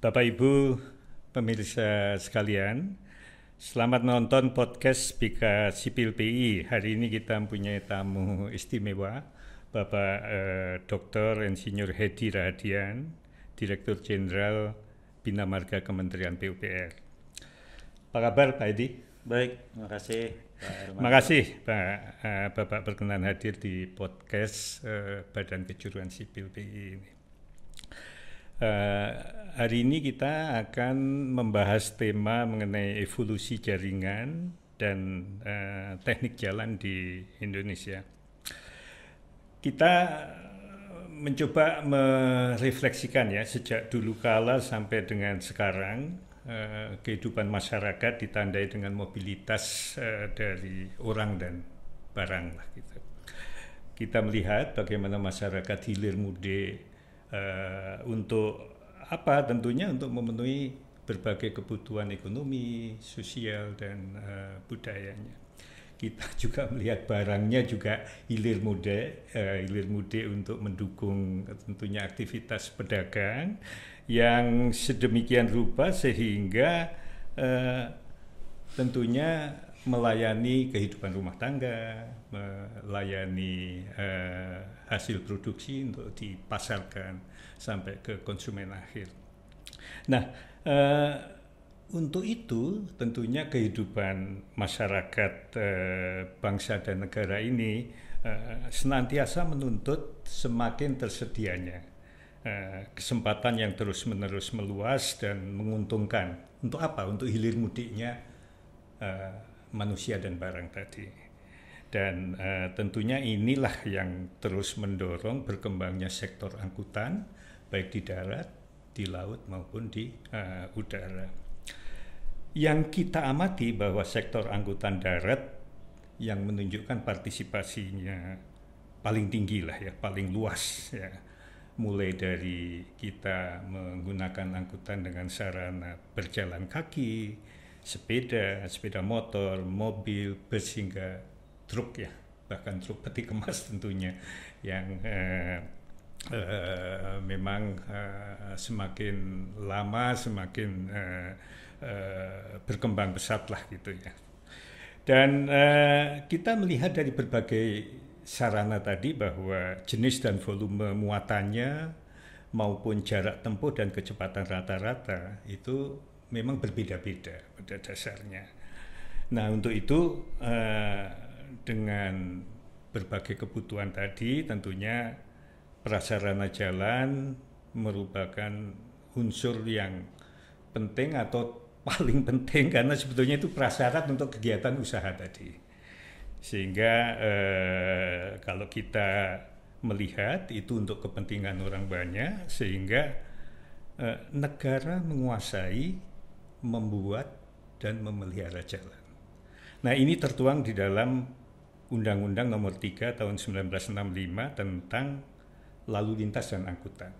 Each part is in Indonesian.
Bapak Ibu pemirsa sekalian, selamat menonton podcast Bika Sipil PI. Hari ini kita mempunyai tamu istimewa, Bapak eh, Dr. Insinyur Hedi Radian, Direktur Jenderal Bina Marga Kementerian PUPR. Apa kabar Pak Hedi? Baik, terima kasih. Terima kasih Pak eh, Bapak berkenan hadir di podcast eh, Badan Kejuruan Sipil PI ini. Eh, hari ini kita akan membahas tema mengenai evolusi jaringan dan uh, teknik jalan di Indonesia. Kita mencoba merefleksikan ya sejak dulu kala sampai dengan sekarang uh, kehidupan masyarakat ditandai dengan mobilitas uh, dari orang dan barang lah gitu. Kita melihat bagaimana masyarakat hilir mudik uh, untuk apa tentunya untuk memenuhi berbagai kebutuhan ekonomi, sosial dan uh, budayanya. Kita juga melihat barangnya juga hilir muda, uh, hilir muda untuk mendukung tentunya aktivitas pedagang yang sedemikian rupa sehingga uh, tentunya melayani kehidupan rumah tangga, melayani eh, hasil produksi untuk dipasarkan sampai ke konsumen akhir. Nah, eh, untuk itu tentunya kehidupan masyarakat eh, bangsa dan negara ini eh, senantiasa menuntut semakin tersedianya eh, kesempatan yang terus-menerus meluas dan menguntungkan. Untuk apa? Untuk hilir mudiknya eh, manusia dan barang tadi. Dan uh, tentunya inilah yang terus mendorong berkembangnya sektor angkutan, baik di darat, di laut, maupun di uh, udara. Yang kita amati bahwa sektor angkutan darat yang menunjukkan partisipasinya paling tinggi lah ya, paling luas ya. Mulai dari kita menggunakan angkutan dengan sarana berjalan kaki, sepeda, sepeda motor, mobil, bus hingga truk ya, bahkan truk peti kemas tentunya yang eh, eh, memang eh, semakin lama semakin eh, eh, berkembang pesat lah gitu ya. Dan eh, kita melihat dari berbagai sarana tadi bahwa jenis dan volume muatannya maupun jarak tempuh dan kecepatan rata-rata itu memang berbeda-beda pada dasarnya. Nah untuk itu eh, dengan berbagai kebutuhan tadi tentunya prasarana jalan merupakan unsur yang penting atau paling penting karena sebetulnya itu prasyarat untuk kegiatan usaha tadi. Sehingga eh, kalau kita melihat itu untuk kepentingan orang banyak sehingga eh, negara menguasai membuat dan memelihara jalan. Nah, ini tertuang di dalam Undang-Undang Nomor 3 Tahun 1965 tentang lalu lintas dan angkutan.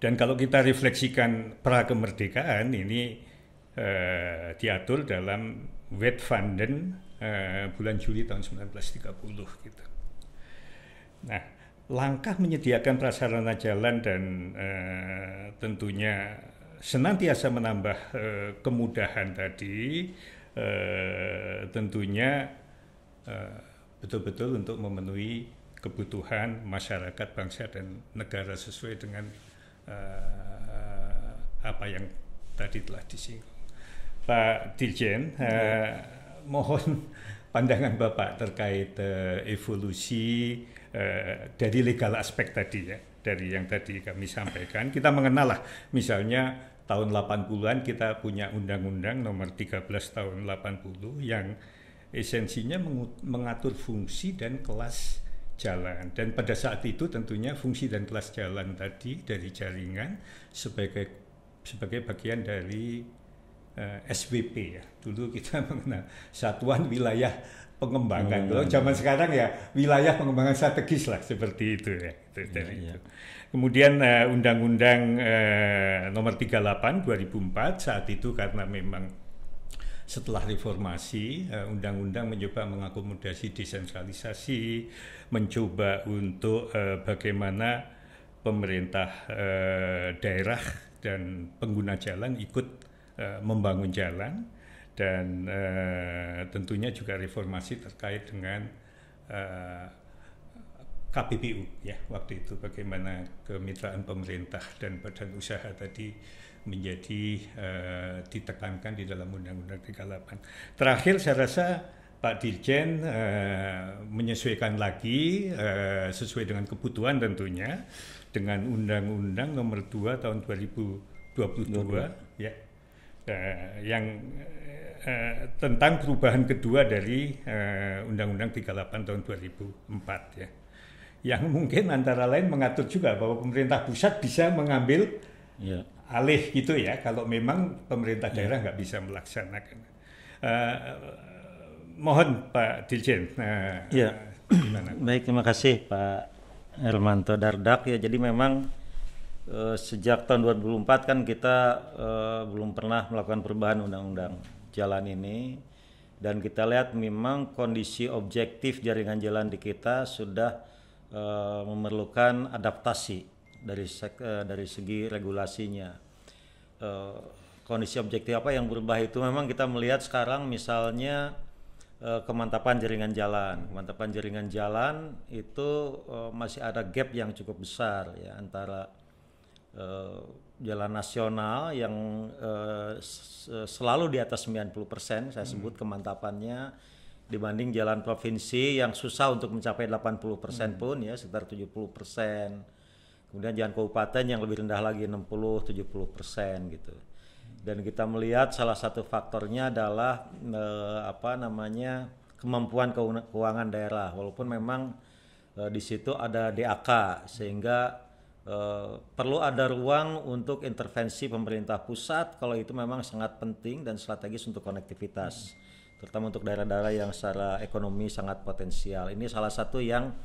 Dan kalau kita refleksikan pra kemerdekaan ini eh, diatur dalam Wet Funden eh, bulan Juli tahun 1930 gitu. Nah, langkah menyediakan prasarana jalan dan eh, tentunya senantiasa menambah eh, kemudahan tadi eh, tentunya eh, betul-betul untuk memenuhi kebutuhan masyarakat bangsa dan negara sesuai dengan apa yang tadi telah disinggung Pak Dirjen ya. mohon pandangan Bapak terkait evolusi dari legal aspek tadi ya dari yang tadi kami sampaikan kita mengenal lah misalnya tahun 80-an kita punya undang-undang nomor 13 tahun 80 yang esensinya mengatur fungsi dan kelas jalan dan pada saat itu tentunya fungsi dan kelas jalan tadi dari jaringan sebagai sebagai bagian dari uh, eh, SWP ya dulu kita mengenal satuan wilayah pengembangan. Kalau zaman sekarang ya wilayah pengembangan strategis lah seperti itu ya. Itu, ya, ya. Kemudian uh, Undang-Undang uh, Nomor 38 2004 saat itu karena memang setelah reformasi eh, Undang-Undang mencoba mengakomodasi desentralisasi, mencoba untuk bagaimana pemerintah daerah dan pengguna jalan ikut membangun jalan dan uh, tentunya juga reformasi terkait dengan uh, eh, KPPU ya waktu itu bagaimana kemitraan pemerintah dan badan usaha tadi menjadi uh, ditekankan di dalam Undang-Undang 38. Terakhir saya rasa Pak Dirjen uh, menyesuaikan lagi uh, sesuai dengan kebutuhan tentunya dengan Undang-Undang Nomor 2 tahun 2022 22. ya eh, yang eh, tentang perubahan kedua dari eh, Undang-Undang eh, Delapan tahun 38 tahun 2004 ya. Yang mungkin antara lain mengatur juga bahwa pemerintah pusat bisa mengambil ya. alih gitu ya kalau memang pemerintah ya. daerah nggak ya. bisa melaksanakan. eh, mohon Pak Dirjen. eh, ya. Baik, terima kasih Pak Hermanto Dardak ya. Jadi memang Eh, sejak tahun 2004 kan kita uh, belum pernah melakukan perubahan undang-undang jalan ini dan kita lihat memang kondisi objektif jaringan jalan di kita sudah uh, memerlukan adaptasi dari sek, dari segi regulasinya. uh, kondisi objektif apa yang berubah itu memang kita melihat sekarang misalnya kemantapan jaringan jalan. Kemantapan jaringan jalan itu uh, masih ada gap yang cukup besar ya antara Eh, jalan nasional yang uh, selalu di atas 90% saya hmm. sebut hmm. kemantapannya dibanding jalan provinsi yang susah untuk mencapai 80% hmm. pun ya sekitar 70%. Kemudian jalan kabupaten yang lebih rendah lagi 60 70% gitu. Dan kita melihat salah satu faktornya adalah uh, apa namanya kemampuan keuangan daerah walaupun memang uh, di situ ada DAK sehingga Eh, perlu ada ruang untuk intervensi pemerintah pusat kalau itu memang sangat penting dan strategis untuk konektivitas hmm. terutama untuk daerah-daerah yang secara ekonomi sangat potensial ini salah satu yang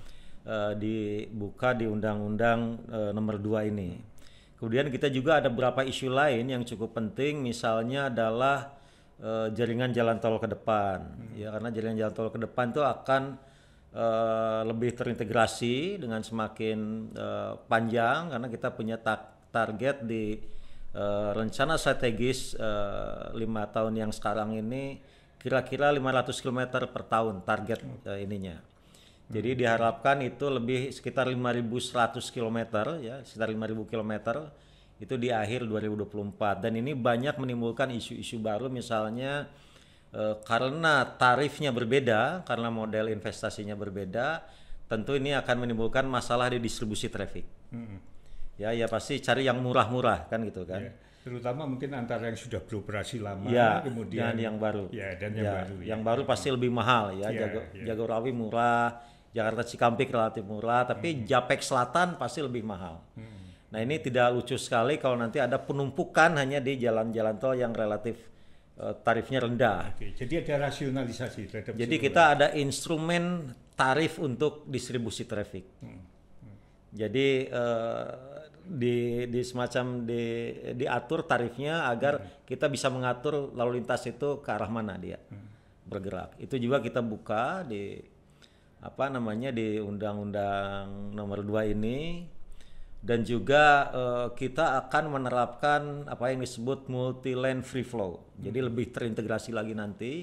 uh, dibuka di undang-undang uh, nomor 2 ini kemudian kita juga ada beberapa isu lain yang cukup penting misalnya adalah uh, jaringan jalan tol ke depan hmm. ya karena jaringan jalan tol ke depan itu akan uh, lebih terintegrasi dengan semakin uh, panjang karena kita punya target di uh, rencana strategis lima tahun yang sekarang ini kira-kira 500 km per tahun target uh, ininya. Jadi hmm. diharapkan itu lebih sekitar 5.100 km ya, sekitar 5.000 km itu di akhir 2024 dan ini banyak menimbulkan isu-isu baru misalnya Eh, karena tarifnya berbeda, karena model investasinya berbeda, tentu ini akan menimbulkan masalah di distribusi traffic. Mm -hmm. Ya, ya pasti cari yang murah-murah kan gitu kan. Yeah terutama mungkin antara yang sudah beroperasi lama ya, kemudian dan yang baru ya dan yang ya, baru iya. yang baru pasti lebih mahal ya, ya, Jago, ya. murah Jakarta Cikampek relatif murah tapi hmm. Japek Selatan pasti lebih mahal hmm. nah ini tidak lucu sekali kalau nanti ada penumpukan hanya di jalan-jalan tol yang relatif Eh, tarifnya rendah. Oke, jadi ada rasionalisasi terhadap. Jadi kita ada instrumen tarif untuk distribusi traffic. Hmm. Hmm. Jadi uh, di, di semacam di, diatur tarifnya agar hmm. kita bisa mengatur lalu lintas itu ke arah mana dia hmm. bergerak. Itu juga kita buka di apa namanya di Undang-Undang Nomor 2 ini dan juga uh, kita akan menerapkan apa yang disebut multi lane free flow. Jadi hmm. lebih terintegrasi lagi nanti.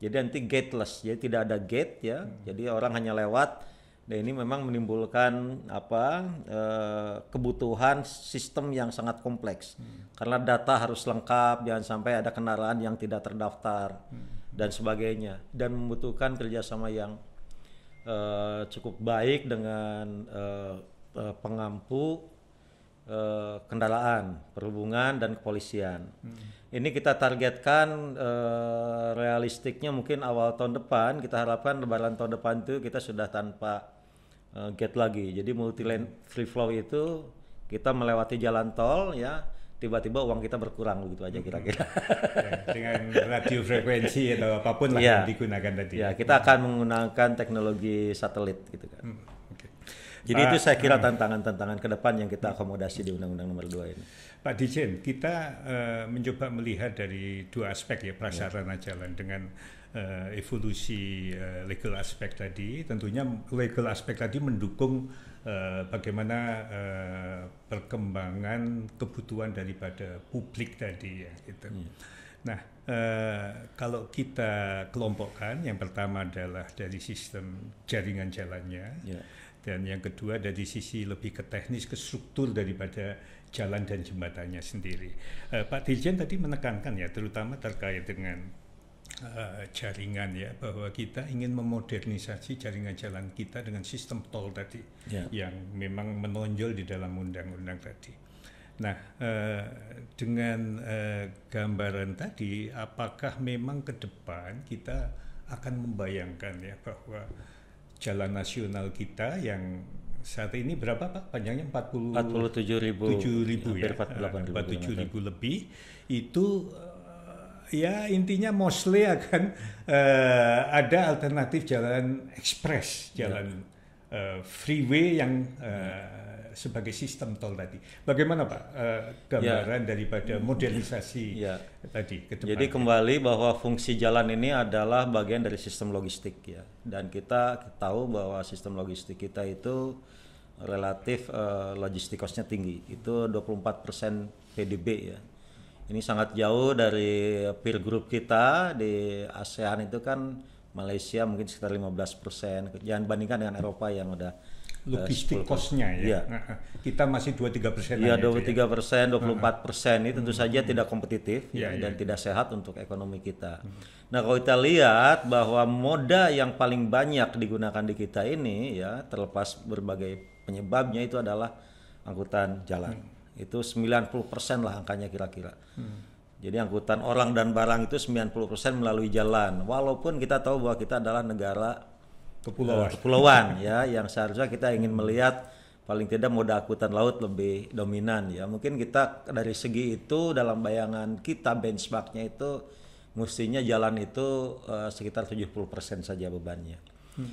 Jadi nanti gateless, jadi tidak ada gate ya. Hmm. Jadi orang hanya lewat. Dan ini memang menimbulkan apa uh, kebutuhan sistem yang sangat kompleks. Hmm. Karena data harus lengkap, jangan sampai ada kendaraan yang tidak terdaftar hmm. dan sebagainya. Dan membutuhkan kerjasama yang uh, cukup baik dengan uh, Eh, pengampu uh, kendaraan, perhubungan dan kepolisian. Hmm. Ini kita targetkan eh, realistiknya mungkin awal tahun depan. Kita harapkan lebaran tahun depan itu kita sudah tanpa uh, gate lagi. Jadi multi lane hmm. free flow itu kita melewati jalan tol ya tiba-tiba uang kita berkurang begitu aja hmm. kira-kira. Ya, dengan radio frekuensi atau apapun lah ya, yang digunakan tadi. Ya, kita hmm. akan menggunakan teknologi satelit gitu kan. Hmm. Jadi Pak, itu saya kira eh. tantangan-tantangan ke depan yang kita akomodasi di Undang-Undang Nomor 2 ini. Pak Dijen, kita uh, mencoba melihat dari dua aspek ya prasarana ya. jalan dengan uh, evolusi uh, legal aspek tadi. Tentunya legal aspek tadi mendukung uh, bagaimana uh, perkembangan kebutuhan daripada publik tadi ya. Gitu. Ya. Nah, eh, kalau kita kelompokkan, yang pertama adalah dari sistem jaringan jalannya, yeah dan yang kedua dari sisi lebih ke teknis ke struktur daripada jalan dan jembatannya sendiri. Uh, Pak Dirjen tadi menekankan ya terutama terkait dengan uh, jaringan ya bahwa kita ingin memodernisasi jaringan jalan kita dengan sistem tol tadi yeah. yang memang menonjol di dalam undang-undang tadi. Nah, eh, dengan eh, gambaran tadi, apakah memang ke depan kita akan membayangkan ya bahwa jalan nasional kita yang saat ini berapa Pak? Panjangnya 40 47 ribu, 7 ribu ya, 48 ribu, 47 ribu lebih itu eh, ya intinya mostly akan uh, ada alternatif jalan ekspres, jalan ya. uh, freeway yang uh, sebagai sistem tol tadi. Bagaimana Pak uh, gambaran ya. daripada modernisasi ya. tadi ke Jadi kembali bahwa fungsi jalan ini adalah bagian dari sistem logistik ya. Dan kita tahu bahwa sistem logistik kita itu relatif uh, logistik kosnya tinggi. Itu 24% PDB ya. Ini sangat jauh dari peer group kita di ASEAN itu kan Malaysia mungkin sekitar 15%. persen. Jangan bandingkan dengan Eropa yang udah Eh, logistik ya. ya. Kita masih 23 iya, ya? persen. Iya, 23 persen, 24 persen ini tentu hmm. saja hmm. tidak kompetitif ya, ya, dan iya. tidak sehat untuk ekonomi kita. Hmm. Nah, kalau kita lihat bahwa moda yang paling banyak digunakan di kita ini ya terlepas berbagai penyebabnya itu adalah angkutan jalan. Hmm. Itu 90 persen lah angkanya kira-kira. Hmm. Jadi angkutan orang dan barang itu 90% melalui jalan. Walaupun kita tahu bahwa kita adalah negara kepulauan. Eh, kepulauan ya yang seharusnya kita ingin melihat paling tidak moda akutan laut lebih dominan ya. Mungkin kita dari segi itu dalam bayangan kita benchmarknya itu mestinya jalan itu uh, sekitar 70% saja bebannya. Hmm.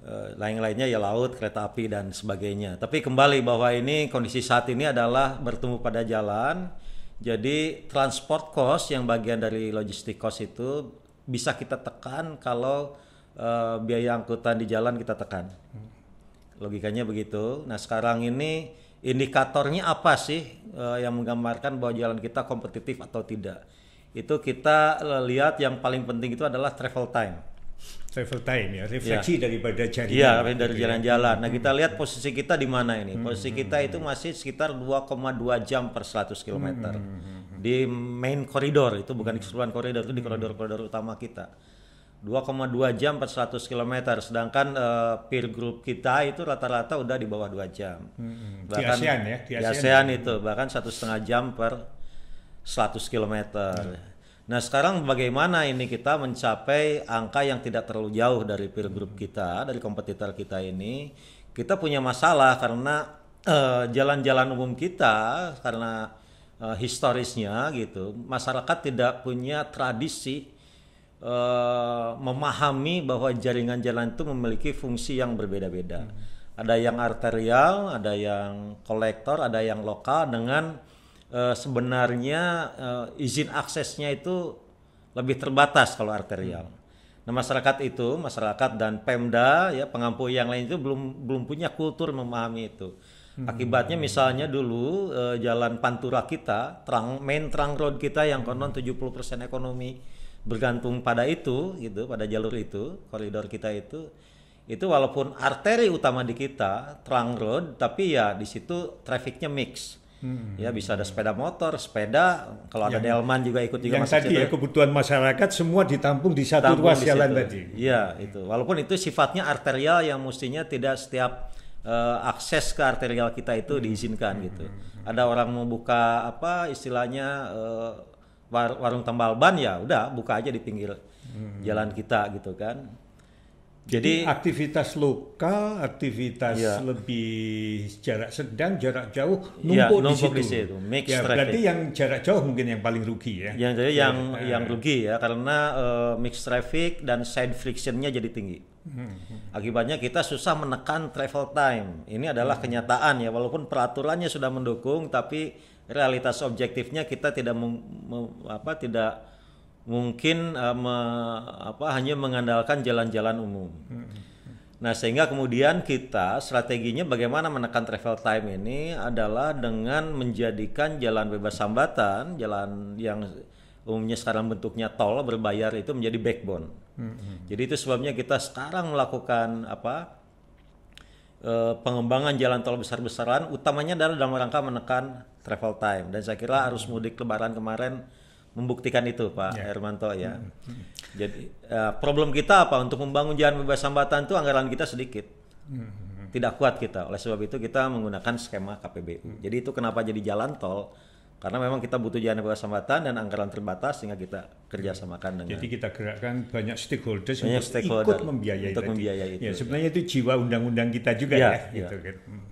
Uh, lain-lainnya ya laut, kereta api dan sebagainya. Tapi kembali bahwa ini kondisi saat ini adalah bertemu pada jalan. Jadi transport cost yang bagian dari logistik cost itu bisa kita tekan kalau Eh, biaya angkutan di jalan kita tekan. Logikanya begitu. Nah sekarang ini indikatornya apa sih uh, yang menggambarkan bahwa jalan kita kompetitif atau tidak? Itu kita eh, lihat yang paling penting itu adalah travel time. Travel time ya, refleksi ya. daripada jaringan. Iya, dari gitu ya. jalan-jalan. Nah kita lihat hmm. posisi kita di mana ini. Hmm, posisi hmm, kita itu masih sekitar 2,2 jam per 100 km. Di main koridor, itu bukan di koridor, itu di koridor-koridor utama kita. 2,2 jam per 100 km sedangkan uh, peer group kita itu rata-rata udah di bawah 2 jam hmm, bahkan di ASEAN ya di ASEAN, di ASEAN ya. itu bahkan satu setengah jam per 100 km hmm. nah sekarang bagaimana ini kita mencapai angka yang tidak terlalu jauh dari peer group kita dari kompetitor kita ini kita punya masalah karena eh, jalan-jalan uh, umum kita karena uh, historisnya gitu masyarakat tidak punya tradisi Eh, memahami bahwa jaringan jalan itu memiliki fungsi yang berbeda-beda. Hmm. Ada yang arterial, ada yang kolektor, ada yang lokal dengan uh, sebenarnya uh, izin aksesnya itu lebih terbatas kalau arterial. Hmm. Nah, masyarakat itu, masyarakat dan Pemda ya pengampu yang lain itu belum belum punya kultur memahami itu. Hmm. Akibatnya misalnya dulu eh, jalan Pantura kita, terang main trunk road kita yang konon 70% ekonomi bergantung pada itu gitu pada jalur itu koridor kita itu itu walaupun arteri utama di kita trunk road tapi ya di situ trafiknya mix hmm. ya bisa ada sepeda motor sepeda kalau yang, ada delman juga ikut juga yang masuk tadi situ. ya kebutuhan masyarakat semua ditampung di satu ruas di jalan tadi ya hmm. itu walaupun itu sifatnya arterial yang mestinya tidak setiap uh, akses ke arterial kita itu hmm. diizinkan gitu. hmm. gitu ada orang mau buka apa istilahnya uh, war warung tambal ban ya udah buka aja di pinggir hmm. jalan kita gitu kan jadi, Jadi aktivitas lokal, aktivitas ya. lebih jarak sedang, jarak jauh iya, numpuk, ya, numpuk di situ. Di situ. ya, berarti yang jarak jauh mungkin yang paling rugi ya. Yang jadi ya, yang uh, yang rugi ya karena uh, eh, mixed traffic dan side frictionnya jadi tinggi. Hmm. Akibatnya kita susah menekan travel time. Ini adalah hmm. kenyataan ya, walaupun peraturannya sudah mendukung, tapi realitas objektifnya kita tidak apa tidak mungkin uh, me, apa hanya mengandalkan jalan-jalan umum. Hmm. Nah, sehingga kemudian kita strateginya bagaimana menekan travel time ini adalah dengan menjadikan jalan bebas hambatan, jalan yang umumnya sekarang bentuknya tol berbayar itu menjadi backbone. -hmm. hmm. Jadi itu sebabnya kita sekarang melakukan apa? Eh, pengembangan jalan tol besar-besaran utamanya adalah dalam rangka menekan travel time dan saya kira arus mudik lebaran kemarin membuktikan itu Pak yeah. Hermanto ya. Mm -hmm. Jadi uh, problem kita apa untuk membangun jalan bebas hambatan itu anggaran kita sedikit. Mm -hmm. Tidak kuat kita. Oleh sebab itu kita menggunakan skema KPBU. Mm -hmm. Jadi itu kenapa jadi jalan tol karena memang kita butuh jalan persahabatan dan anggaran terbatas sehingga kita kerjasamakan dengan jadi kita gerakkan banyak stakeholders banyak untuk stakeholder ikut membiayai untuk membiayai itu ya sebenarnya ya. itu jiwa undang-undang kita juga ya, ya, ya. gitu kan hmm.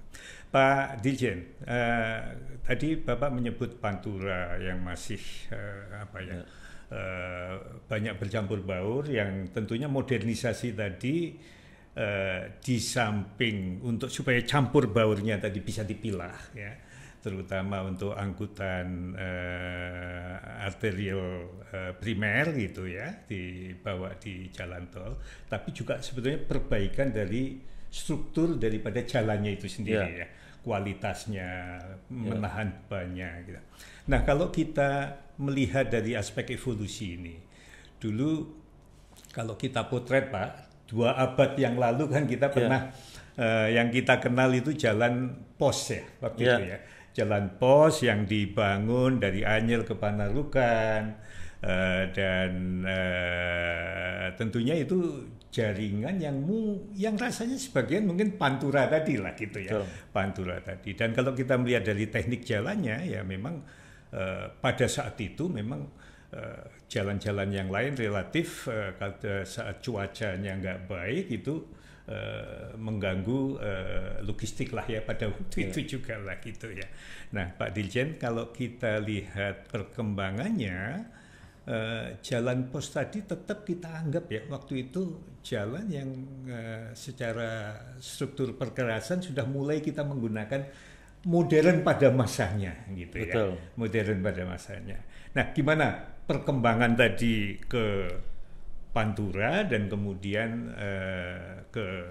Pak Dirjen uh, tadi Bapak menyebut pantura yang masih uh, apa ya, ya. Uh, banyak bercampur baur yang tentunya modernisasi tadi uh, di samping untuk supaya campur baurnya tadi bisa dipilah ya terutama untuk angkutan uh, arterial uh, primer gitu ya dibawa di jalan tol tapi juga sebetulnya perbaikan dari struktur daripada jalannya itu sendiri yeah. ya kualitasnya ya. menahan banyak gitu. Nah kalau kita melihat dari aspek evolusi ini dulu kalau kita potret pak dua abad yang lalu kan kita ya. pernah yeah. uh, yang kita kenal itu jalan pos ya waktu yeah. itu ya jalan pos yang dibangun dari Anyel ke Panarukan uh, eh, dan uh, tentunya itu jaringan yang mu, yang rasanya sebagian mungkin pantura tadi lah gitu ya Betul. pantura tadi dan kalau kita melihat dari teknik jalannya ya memang uh, pada saat itu memang jalan-jalan uh, yang lain relatif uh, saat cuacanya nggak baik itu Eh, mengganggu uh, logistik lah ya pada waktu yeah. itu juga lah gitu ya. Nah Pak Dirjen kalau kita lihat perkembangannya Uh, jalan pos tadi tetap kita anggap ya waktu itu jalan yang uh, secara struktur perkerasan sudah mulai kita menggunakan modern pada masanya gitu ya. Betul. ya modern pada masanya. Nah gimana perkembangan tadi ke Pantura dan kemudian uh, ke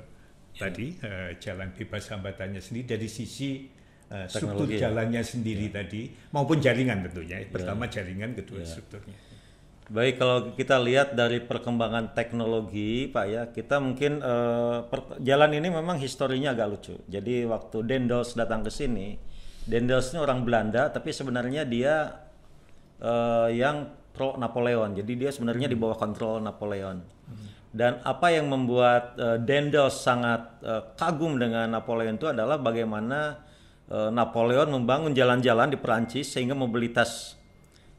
ya. tadi uh, jalan bebas hambatannya sendiri dari sisi uh, struktur ya. jalannya sendiri ya. tadi maupun jaringan tentunya pertama ya. jaringan kedua ya. strukturnya. Baik, kalau kita lihat dari perkembangan teknologi, Pak ya, kita mungkin uh, per, jalan ini memang historinya agak lucu. Jadi waktu Dendels datang ke sini, Dendels ini orang Belanda, tapi sebenarnya dia uh, yang pro Napoleon. Jadi dia sebenarnya hmm. di bawah kontrol Napoleon. Hmm. Dan apa yang membuat uh, eh, Dendels sangat uh, kagum dengan Napoleon itu adalah bagaimana uh, Napoleon membangun jalan-jalan di Perancis sehingga mobilitas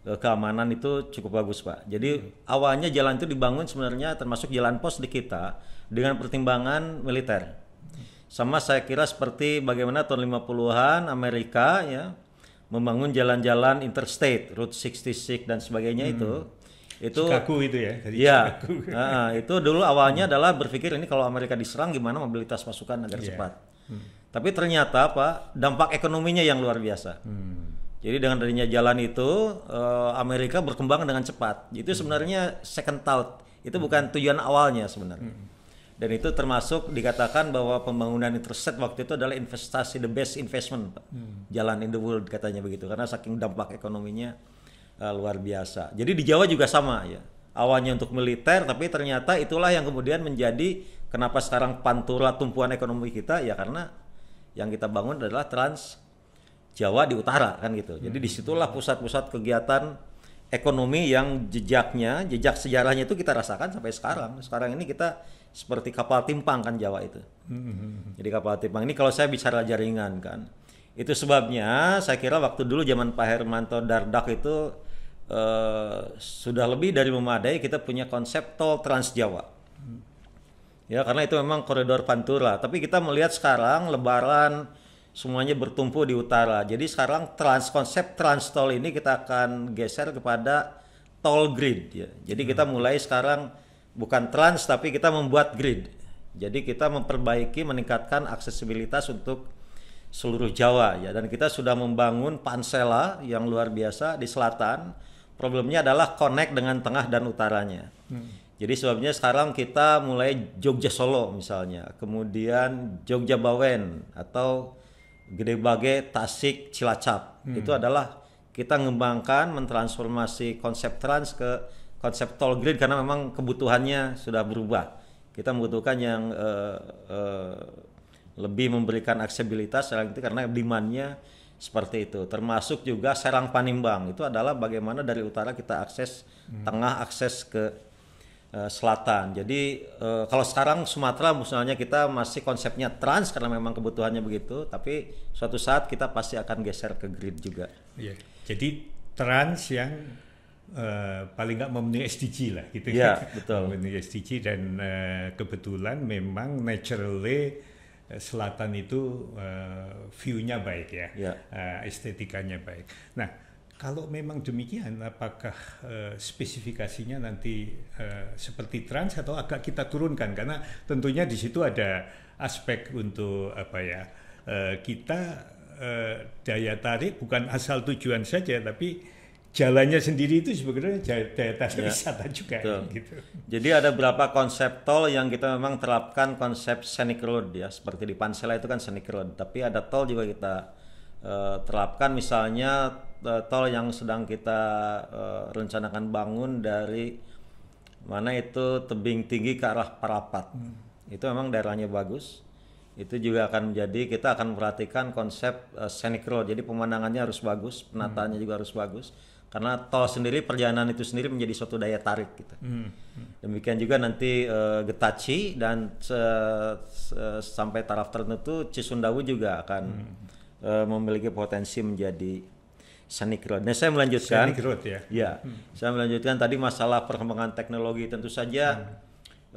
uh, keamanan itu cukup bagus, Pak. Jadi hmm. awalnya jalan itu dibangun sebenarnya termasuk jalan pos di kita dengan pertimbangan militer. Hmm. Sama saya kira seperti bagaimana tahun 50-an Amerika ya membangun jalan-jalan interstate, Route 66 dan sebagainya hmm. itu. Itu Chicago itu ya dari ya, Uh, itu dulu awalnya hmm. adalah berpikir ini kalau Amerika diserang gimana mobilitas pasukan agar yeah. cepat. Hmm. Tapi ternyata Pak, dampak ekonominya yang luar biasa. Hmm. Jadi dengan adanya jalan itu uh, Amerika berkembang dengan cepat. Itu hmm. sebenarnya second thought. Itu hmm. bukan tujuan awalnya sebenarnya. Hmm dan itu termasuk dikatakan bahwa pembangunan interset waktu itu adalah investasi the best investment Hmm. jalan in the world katanya begitu karena saking dampak ekonominya uh, luar biasa jadi di Jawa juga sama ya awalnya untuk militer tapi ternyata itulah yang kemudian menjadi kenapa sekarang pantura tumpuan ekonomi kita ya karena yang kita bangun adalah trans Jawa di utara kan gitu jadi hmm. disitulah pusat-pusat kegiatan ekonomi yang jejaknya jejak sejarahnya itu kita rasakan sampai sekarang sekarang ini kita seperti kapal timpang kan Jawa itu. Jadi kapal timpang ini kalau saya bicara jaringan kan. Itu sebabnya saya kira waktu dulu zaman Pak Hermanto Dardak itu eh, sudah lebih dari memadai kita punya konsep tol Trans Jawa. Ya karena itu memang koridor Pantura. Tapi kita melihat sekarang Lebaran semuanya bertumpu di utara. Jadi sekarang trans konsep trans tol ini kita akan geser kepada tol grid. Ya. Jadi hmm. kita mulai sekarang bukan trans tapi kita membuat grid. Jadi kita memperbaiki meningkatkan aksesibilitas untuk seluruh Jawa ya dan kita sudah membangun pansela yang luar biasa di selatan. Problemnya adalah connect dengan tengah dan utaranya. Hmm. Jadi sebabnya sekarang kita mulai Jogja Solo misalnya, kemudian Jogja Bawen atau Gede Bage, Tasik, Cilacap. Hmm. Itu adalah kita mengembangkan mentransformasi konsep trans ke konsep tall grid karena memang kebutuhannya sudah berubah. Kita membutuhkan yang uh, uh, lebih memberikan aksesibilitas itu karena demandnya seperti itu. Termasuk juga Serang Panimbang itu adalah bagaimana dari utara kita akses hmm. tengah akses ke uh, selatan. Jadi uh, kalau sekarang Sumatera misalnya kita masih konsepnya trans karena memang kebutuhannya begitu, tapi suatu saat kita pasti akan geser ke grid juga. Iya. Jadi trans yang Uh, paling nggak memenuhi SDG lah gitu ya betul memenuhi SDG dan uh, kebetulan memang naturally eh, selatan itu uh, view-nya baik ya, ya. Uh, estetikanya baik. Nah kalau memang demikian apakah uh, spesifikasinya nanti uh, seperti trans atau agak kita turunkan karena tentunya di situ ada aspek untuk apa ya uh, kita uh, daya tarik bukan asal tujuan saja tapi jalannya sendiri itu sebenarnya daya tarik ya. wisata juga gitu. Jadi ada berapa konsep tol yang kita memang terapkan konsep scenic road ya seperti di Pansela itu kan scenic road tapi ada tol juga kita uh, terapkan misalnya uh, tol yang sedang kita uh, rencanakan bangun dari mana itu tebing tinggi ke arah Parapat. Hmm. Itu memang daerahnya bagus. Itu juga akan menjadi kita akan perhatikan konsep uh, scenic road. Jadi pemandangannya harus bagus, penataannya hmm. juga harus bagus karena tol sendiri perjalanan itu sendiri menjadi suatu daya tarik gitu. Hmm. hmm. Demikian juga nanti uh, eh, Getaci dan -se sampai taraf tertentu Cisundawu juga akan hmm. uh, memiliki potensi menjadi scenic road. Nah, saya melanjutkan. Scenic road ya. Ya. Hmm. Saya melanjutkan tadi masalah perkembangan teknologi tentu saja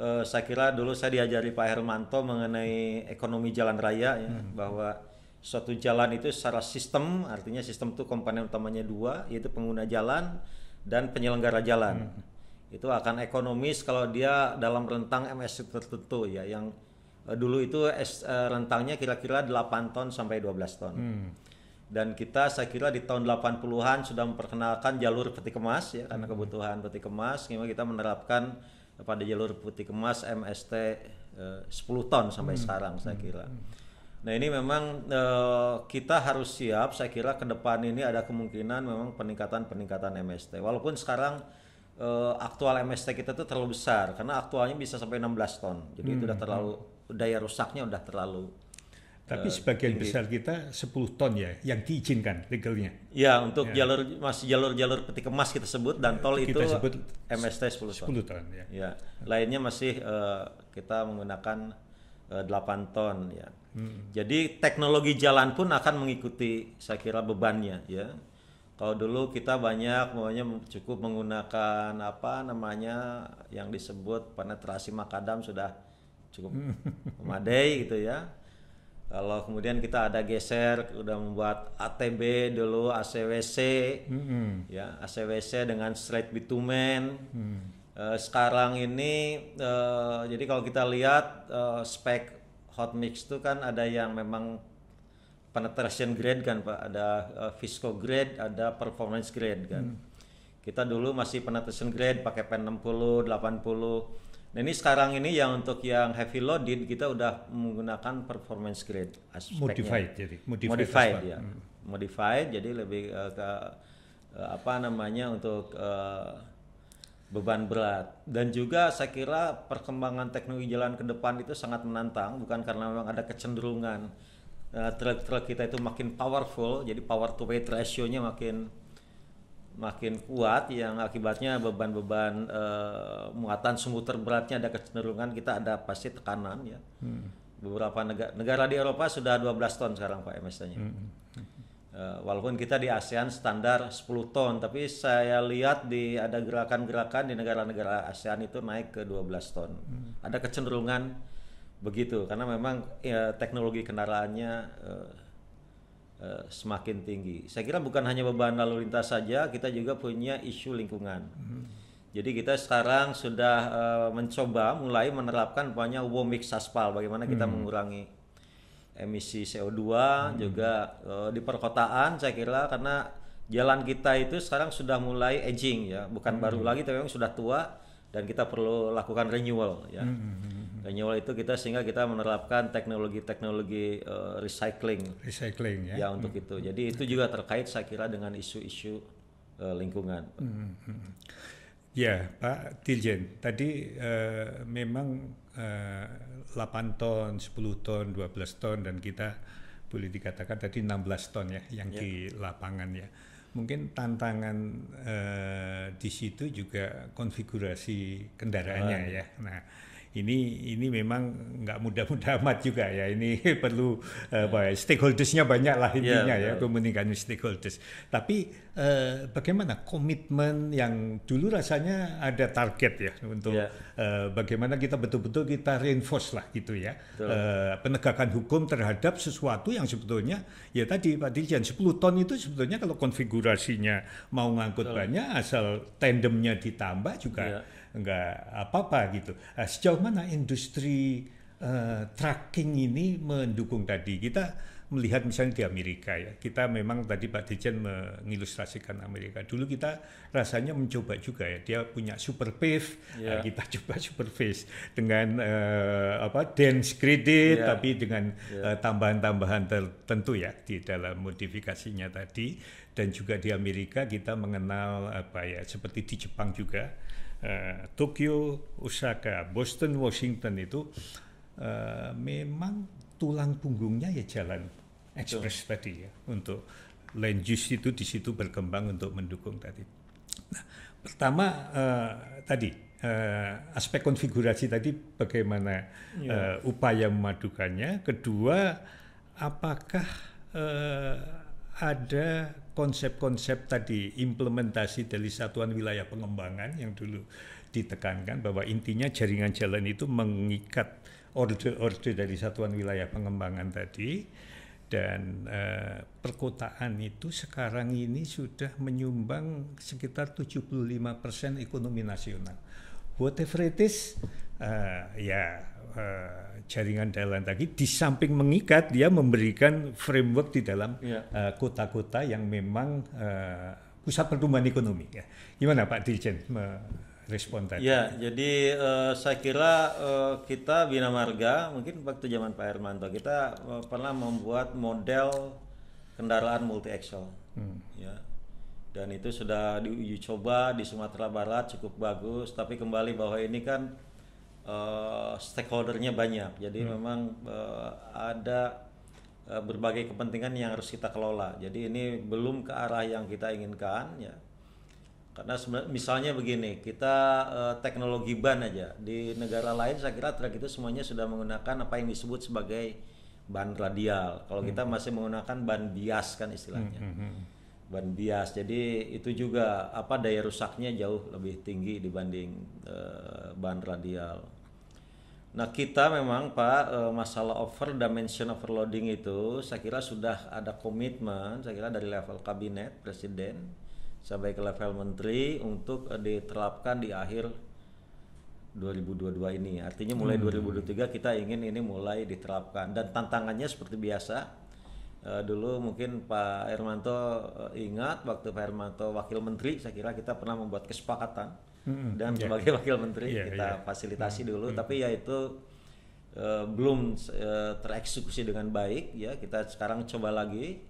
hmm. uh, saya kira dulu saya diajari Pak Hermanto mengenai ekonomi jalan raya ya, hmm. bahwa suatu jalan itu secara sistem artinya sistem itu komponen utamanya dua yaitu pengguna jalan dan penyelenggara jalan hmm. itu akan ekonomis kalau dia dalam rentang MS tertentu ya yang eh, dulu itu eh, rentangnya kira-kira 8 ton sampai 12 ton hmm. dan kita saya kira di tahun 80-an sudah memperkenalkan jalur peti kemas ya karena hmm. kebutuhan peti kemas kita menerapkan pada jalur peti kemas MST eh, uh, 10 ton sampai hmm. sekarang saya kira hmm Nah ini memang e, kita harus siap. Saya kira ke depan ini ada kemungkinan memang peningkatan-peningkatan MST. Walaupun sekarang eh, aktual MST kita itu terlalu besar karena aktualnya bisa sampai 16 ton. Jadi hmm. itu udah hmm. terlalu daya rusaknya udah terlalu. Tapi eh, sebagian tinggi. besar kita 10 ton ya yang diizinkan legalnya. Ya untuk ya. jalur masih jalur-jalur peti kemas kita sebut dan ya, tol kita itu sebut MST 10 ton. 10 ton ya. ya. Lainnya masih eh, kita menggunakan eh, delapan 8 ton ya Hmm. Jadi teknologi jalan pun akan mengikuti saya kira bebannya ya. Kalau dulu kita banyak maunya cukup menggunakan apa namanya yang disebut penetrasi makadam sudah cukup hmm. memadai gitu ya. Kalau kemudian kita ada geser, udah membuat ATB dulu, ACWC, mm-hmm. ya ACWC dengan straight bitumen. Mm. Uh, sekarang ini uh, jadi kalau kita lihat uh, spek hot mix itu kan ada yang memang penetration grade kan pak ada uh, visco grade ada performance grade kan hmm. kita dulu masih penetration grade pakai pen 60 80 nah ini sekarang ini yang untuk yang heavy loaded kita udah menggunakan performance grade aspeknya. modified jadi modified, modified ya hmm. modified jadi lebih uh, ke uh, apa namanya untuk uh, beban berat dan juga saya kira perkembangan teknologi jalan ke depan itu sangat menantang bukan karena memang ada kecenderungan uh, truk-truk kita itu makin powerful jadi power to weight ratio-nya makin makin kuat yang akibatnya beban-beban uh, muatan sumbu terberatnya ada kecenderungan kita ada pasti tekanan ya hmm. beberapa negara negara di Eropa sudah 12 ton sekarang pak MS-nya hmm. hmm, hmm. Eh, walaupun kita di ASEAN standar 10 ton, tapi saya lihat di ada gerakan-gerakan di negara-negara ASEAN itu naik ke 12 ton. Hmm. Ada kecenderungan begitu karena memang ya, teknologi kendaraannya uh, uh, semakin tinggi. Saya kira bukan hanya beban lalu lintas saja, kita juga punya isu lingkungan. Hmm. Jadi kita sekarang sudah uh, mencoba mulai menerapkan banyak womix aspal, bagaimana kita hmm. mengurangi emisi CO2 hmm. juga uh, di perkotaan saya kira karena jalan kita itu sekarang sudah mulai aging ya bukan hmm. baru lagi tapi memang sudah tua dan kita perlu lakukan renewal ya hmm. hmm, hmm, hmm. renewal itu kita sehingga kita menerapkan teknologi-teknologi uh, recycling recycling ya, ya untuk hmm. itu jadi itu juga terkait saya kira dengan isu-isu uh, lingkungan hmm. Ya, Pak Dirjen, tadi uh, memang uh, eh, 8 ton, 10 ton, 12 ton dan kita boleh dikatakan tadi 16 ton ya yang ya. di lapangan ya. Mungkin tantangan uh, di situ juga konfigurasi kendaraannya ah. ya. Nah, ini ini memang nggak mudah-mudah amat juga ya ini perlu uh, stakeholdersnya banyak lah iya, intinya yeah, ya komunikasi stakeholders tapi uh, bagaimana komitmen yang dulu rasanya ada target ya untuk yeah. Iya. uh, bagaimana kita betul-betul kita reinforce lah gitu ya eh, penegakan hukum terhadap sesuatu yang sebetulnya ya tadi Pak Dirjen 10 ton itu sebetulnya kalau konfigurasinya mau ngangkut betul. banyak asal tandemnya ditambah juga yeah nggak apa-apa gitu. Uh, sejauh mana industri uh, tracking ini mendukung tadi kita melihat misalnya di Amerika ya kita memang tadi Pak Dijen mengilustrasikan Amerika dulu kita rasanya mencoba juga ya dia punya super pave yeah. Iya. kita coba super face dengan uh, apa dense credit iya. yeah. tapi dengan yeah. Iya. uh, tambahan-tambahan tertentu ya di dalam modifikasinya tadi dan juga di Amerika kita mengenal apa ya seperti di Jepang juga Eh, Tokyo, Osaka, Boston, Washington itu uh, memang tulang punggungnya ya jalan ekspres tadi ya untuk land use itu di situ berkembang untuk mendukung tadi. Nah, pertama uh, tadi uh, aspek konfigurasi tadi bagaimana yeah. Iya. uh, upaya memadukannya. Kedua apakah uh, ada konsep-konsep tadi implementasi dari satuan wilayah pengembangan yang dulu ditekankan bahwa intinya jaringan jalan itu mengikat orde-orde dari satuan wilayah pengembangan tadi dan e, perkotaan itu sekarang ini sudah menyumbang sekitar 75% ekonomi nasional is uh, ya uh, jaringan Thailand tadi di samping mengikat dia memberikan framework di dalam ya. eh, kota-kota yeah. uh, yang memang uh, pusat pertumbuhan ekonomi ya. Gimana Pak Dirjen merespon tadi? Ya, jadi uh, saya kira uh, kita Bina Marga mungkin waktu zaman Pak Hermanto kita uh, pernah membuat model kendaraan multi axle. Hmm. Ya dan itu sudah diuji coba di Sumatera Barat cukup bagus tapi kembali bahwa ini kan uh, stakeholdernya banyak jadi hmm. memang uh, ada uh, berbagai kepentingan yang harus kita kelola jadi ini belum ke arah yang kita inginkan ya karena misalnya begini kita uh, teknologi ban aja di negara lain saya kira truk itu semuanya sudah menggunakan apa yang disebut sebagai ban radial kalau hmm. kita masih menggunakan ban bias kan istilahnya hmm. hmm, hmm ban bias. Jadi itu juga apa daya rusaknya jauh lebih tinggi dibanding e, eh, ban radial. Nah kita memang Pak e, masalah over dimension overloading itu saya kira sudah ada komitmen saya kira dari level kabinet presiden sampai ke level menteri untuk e, diterapkan di akhir 2022 ini. Artinya mulai hmm. 2023 kita ingin ini mulai diterapkan dan tantangannya seperti biasa uh, dulu mungkin Pak Hermanto uh, ingat waktu Pak Hermanto wakil menteri saya kira kita pernah membuat kesepakatan hmm, dan yeah. sebagai wakil menteri yeah, kita yeah. fasilitasi hmm, dulu hmm. tapi ya itu uh, belum uh, tereksekusi dengan baik ya kita sekarang coba lagi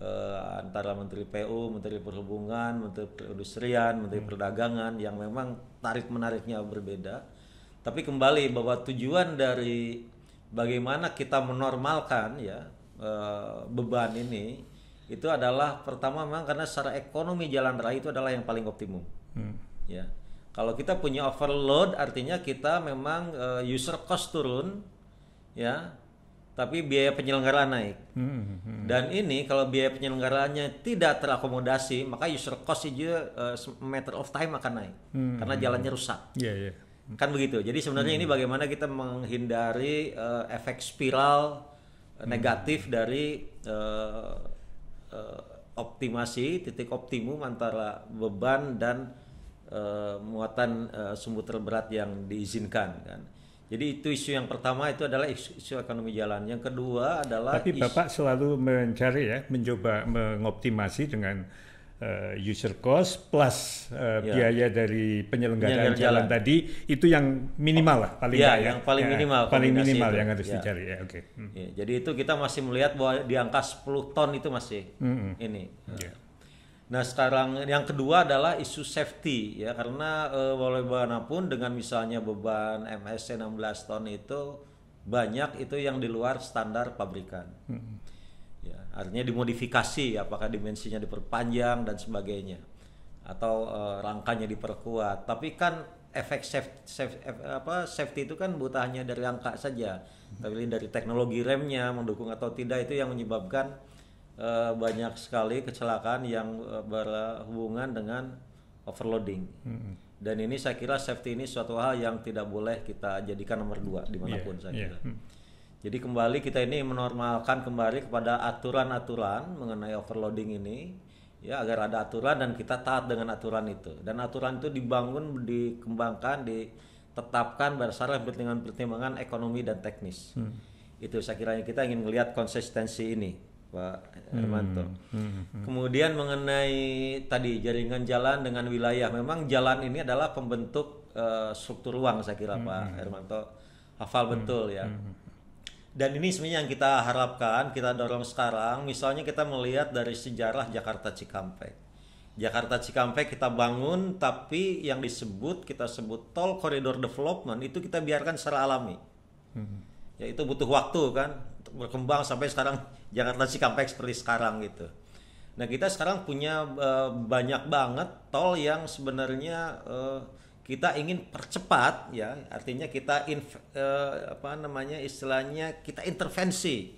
uh, antara Menteri PU, Menteri Perhubungan, Menteri Perindustrian, Menteri hmm. Perdagangan yang memang tarik menariknya berbeda tapi kembali bahwa tujuan dari bagaimana kita menormalkan ya Eh, beban ini itu adalah pertama memang karena secara ekonomi jalan raya itu adalah yang paling optimum. Hmm. Ya. Kalau kita punya overload artinya kita memang uh, user cost turun ya, tapi biaya penyelenggaraan naik. Hmm, hmm, hmm. Dan ini kalau biaya penyelenggaraannya tidak terakomodasi, maka user cost juga uh, eh, matter of time akan naik hmm, karena hmm. jalannya rusak. Yeah, yeah. Kan begitu. Jadi sebenarnya hmm. ini bagaimana kita menghindari uh, efek spiral Hmm. negatif hmm. dari uh, uh, optimasi titik optimum antara beban dan uh, muatan uh, sumbu terberat yang diizinkan kan. Jadi itu isu yang pertama itu adalah isu, isu ekonomi jalan. Yang kedua adalah Tapi Bapak selalu mencari ya, mencoba mengoptimasi dengan uh, user cost plus uh, eh, yeah. biaya dari penyelenggaraan jalan, jalan tadi itu yang minimal lah paling ya, ya. yang ya. minimal paling minimal itu. yang harus yeah. dicari ya oke okay. hmm. yeah, jadi itu kita masih melihat bahwa di angka 10 ton itu masih hmm. ini yeah. nah sekarang yang kedua adalah isu safety ya karena uh, bagaimanapun dengan misalnya beban MSC 16 ton itu banyak itu yang di luar standar pabrikan hmm ya artinya dimodifikasi apakah dimensinya diperpanjang dan sebagainya atau uh, rangkanya diperkuat tapi kan efek safety, safety, apa, safety itu kan buta hanya dari angka saja tapi dari teknologi remnya mendukung atau tidak itu yang menyebabkan uh, banyak sekali kecelakaan yang uh, berhubungan dengan overloading hmm. dan ini saya kira safety ini suatu hal yang tidak boleh kita jadikan nomor dua dimanapun yeah, saya yeah. kira. Hmm. Jadi kembali kita ini menormalkan kembali kepada aturan-aturan mengenai overloading ini ya agar ada aturan dan kita taat dengan aturan itu. Dan aturan itu dibangun, dikembangkan, ditetapkan berdasarkan pertimbangan-pertimbangan ekonomi dan teknis. Hmm. Itu saya kiranya kita ingin melihat konsistensi ini. Pak Hermanto. Hmm. Hmm. hmm. hmm. Kemudian mengenai tadi jaringan jalan dengan wilayah, memang jalan ini adalah pembentuk uh, struktur ruang saya kira hmm. Pak hmm. Hermanto hafal betul ya. Hmm dan ini sebenarnya yang kita harapkan, kita dorong sekarang, misalnya kita melihat dari sejarah Jakarta Cikampek. Jakarta Cikampek kita bangun, tapi yang disebut kita sebut tol koridor development itu kita biarkan secara alami. Hmm. Ya itu butuh waktu kan untuk berkembang sampai sekarang Jakarta Cikampek seperti sekarang gitu. Nah kita sekarang punya uh, banyak banget tol yang sebenarnya uh, kita ingin percepat ya artinya kita inf, eh, apa namanya istilahnya kita intervensi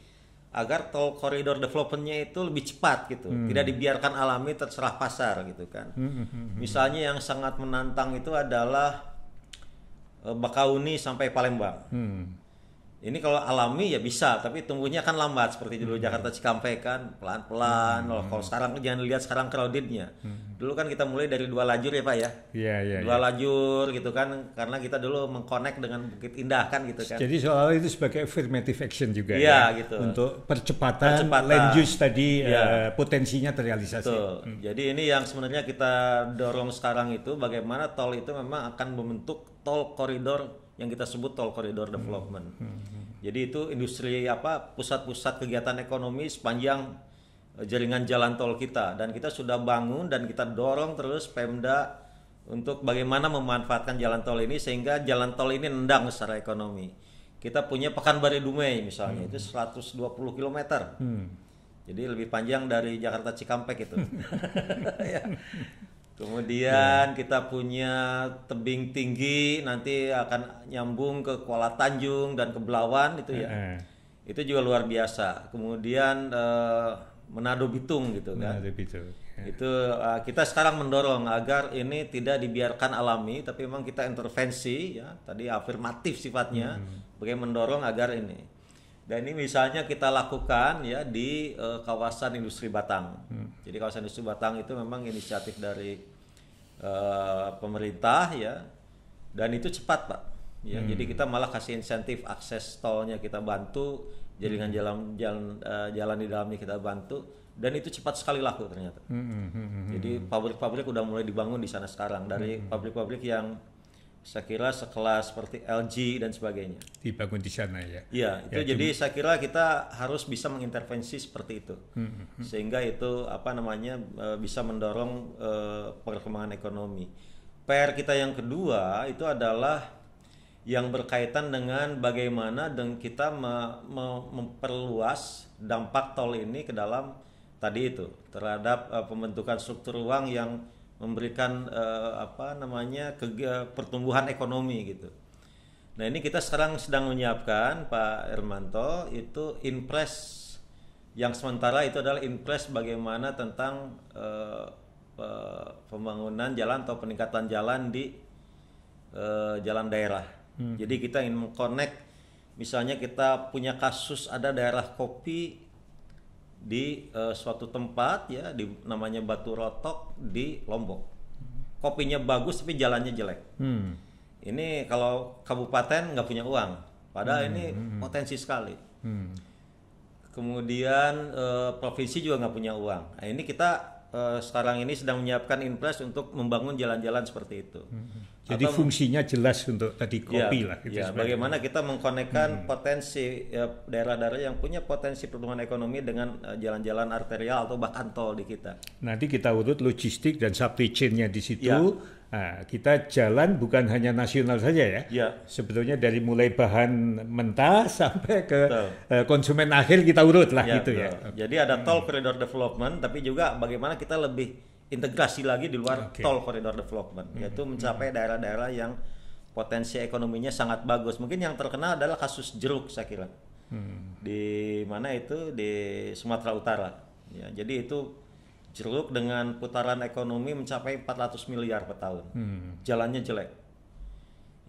agar tol koridor developmentnya itu lebih cepat gitu hmm. tidak dibiarkan alami terserah pasar gitu kan hmm, hmm, hmm, misalnya yang sangat menantang itu adalah eh, Bakauni sampai Palembang hmm ini kalau alami ya bisa tapi tumbuhnya kan lambat seperti dulu hmm. Jakarta Cikampek kan pelan-pelan hmm. kalau sekarang jangan lihat sekarang crowdednya hmm. dulu kan kita mulai dari dua lajur ya Pak ya iya iya dua ya. lajur gitu kan karena kita dulu mengkonek dengan Bukit Indah kan gitu kan jadi soal itu sebagai affirmative action juga ya, ya gitu untuk percepatan, percepatan. land use tadi ya. uh, potensinya terrealisasi Hmm. jadi ini yang sebenarnya kita dorong sekarang itu bagaimana tol itu memang akan membentuk tol koridor yang kita sebut tol koridor hmm. development. Hmm. Hmm. Jadi itu industri apa pusat-pusat kegiatan ekonomi sepanjang eh, jaringan jalan tol kita dan kita sudah bangun dan kita dorong terus Pemda untuk bagaimana memanfaatkan jalan tol ini sehingga jalan tol ini nendang secara ekonomi. Kita punya Pekanbaru Dumai misalnya hmm. itu 120 km. Hmm. Jadi lebih panjang dari Jakarta Cikampek itu. ya. Kemudian ya. kita punya tebing tinggi nanti akan nyambung ke Kuala Tanjung dan ke Belawan itu ya. Eh, eh. Itu juga luar biasa. Kemudian eh, Menado Bitung gitu kan. Menado Bitung. Ya. Itu uh, kita sekarang mendorong agar ini tidak dibiarkan alami tapi memang kita intervensi ya, tadi afirmatif sifatnya hmm bagaimana mendorong agar ini dan ini misalnya kita lakukan ya di uh, kawasan industri Batang. Hmm. Jadi kawasan industri Batang itu memang inisiatif dari uh, pemerintah ya. Dan itu cepat, Pak. Ya, hmm. jadi kita malah kasih insentif akses tolnya kita bantu, jaringan hmm. jalan jalan uh, jalan di dalamnya kita bantu dan itu cepat sekali laku ternyata. Hmm. hmm, hmm, hmm jadi pabrik-pabrik udah mulai dibangun di sana sekarang dari pabrik-pabrik yang saya kira sekelas seperti LG dan sebagainya dibangun di sana ya. Iya, ya, itu ya, jadi cuman. saya kira kita harus bisa mengintervensi seperti itu. Hmm, hmm. hmm. Sehingga itu apa namanya e, bisa mendorong uh, perkembangan ekonomi. PR kita yang kedua itu adalah yang berkaitan dengan bagaimana dan kita me, me, memperluas dampak tol ini ke dalam tadi itu terhadap uh, pembentukan struktur ruang yang memberikan uh, apa namanya pertumbuhan ekonomi gitu. Nah ini kita sekarang sedang menyiapkan Pak Ermanto itu impres yang sementara itu adalah impres bagaimana tentang uh, pembangunan jalan atau peningkatan jalan di uh, jalan daerah. Hmm. Jadi kita ingin mengkonek misalnya kita punya kasus ada daerah kopi di uh, suatu tempat ya di namanya Batu Rotok di Lombok. Kopinya bagus tapi jalannya jelek. Hmm. Ini kalau kabupaten nggak punya uang, padahal hmm. ini hmm, hmm. potensi sekali. Hmm. Kemudian uh, provinsi juga nggak punya uang. Nah, ini kita uh, sekarang ini sedang menyiapkan impres untuk membangun jalan-jalan seperti itu. Hmm. Jadi Atau, fungsinya jelas untuk tadi iya, kopi ya, lah. Gitu ya, bagaimana kita mengkonekkan hmm. potensi ya, daerah-daerah ya, yang punya potensi pertumbuhan ekonomi dengan eh, jalan-jalan uh, arterial atau bahkan tol di kita. Nanti kita urut logistik dan supply chainnya di situ. Ya Nah, kita jalan bukan hanya nasional saja ya. ya. Sebetulnya dari mulai bahan mentah sampai ke uh, konsumen akhir kita urut lah ya, gitu ya. betul. ya. Jadi ada tol koridor development tapi juga bagaimana kita lebih integrasi lagi di luar okay. tol koridor development hmm. yaitu mencapai daerah-daerah yang potensi ekonominya sangat bagus. Mungkin yang terkenal adalah kasus jeruk saya kira. Hmm. Di mana itu di Sumatera Utara. Ya, jadi itu Jeruk dengan putaran ekonomi mencapai 400 miliar per tahun. Hmm. Jalannya jelek.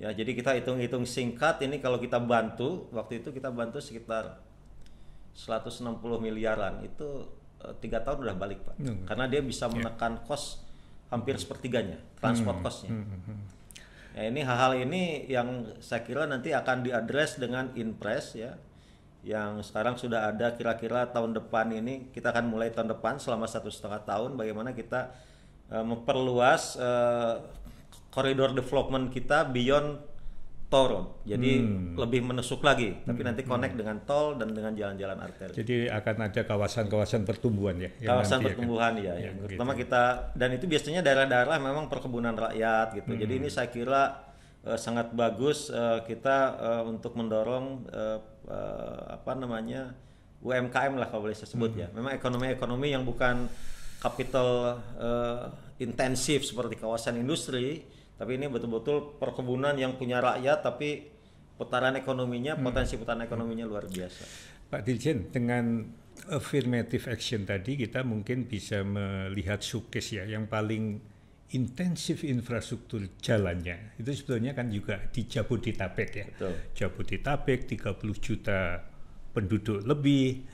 Ya, jadi kita hitung-hitung singkat ini kalau kita bantu, waktu itu kita bantu sekitar 160 miliaran. Itu eh, tiga tahun udah balik, Pak. Hmm. Karena dia bisa ya. menekan yeah. cost hampir hmm. sepertiganya, transport hmm. costnya. Hmm, hmm, hmm. Ya, ini hal-hal ini yang saya kira nanti akan diadres dengan impress ya yang sekarang sudah ada kira-kira tahun depan ini kita akan mulai tahun depan selama satu setengah tahun bagaimana kita uh, memperluas uh, e, koridor development kita beyond Toro, jadi hmm. lebih menusuk lagi, tapi hmm. nanti hmm. connect hmm. dengan tol dan dengan jalan-jalan arteri. Jadi akan ada kawasan-kawasan pertumbuhan ya. Kawasan pertumbuhan akan, iya, iya. ya, ya, yang Terutama gitu. kita dan itu biasanya daerah-daerah memang perkebunan rakyat gitu. Hmm. Jadi ini saya kira uh, sangat bagus uh, kita uh, untuk mendorong uh, uh, apa namanya UMKM lah kalau boleh saya sebut ya. hmm. ya. Memang ekonomi-ekonomi yang bukan kapital uh, eh, intensif seperti kawasan industri, tapi ini betul-betul perkebunan yang punya rakyat tapi putaran ekonominya, hmm. potensi putaran ekonominya luar biasa. Pak Dirjen, dengan affirmative action tadi kita mungkin bisa melihat showcase ya yang paling intensif infrastruktur jalannya itu sebetulnya kan juga di Jabodetabek ya Betul. Jabodetabek 30 juta penduduk lebih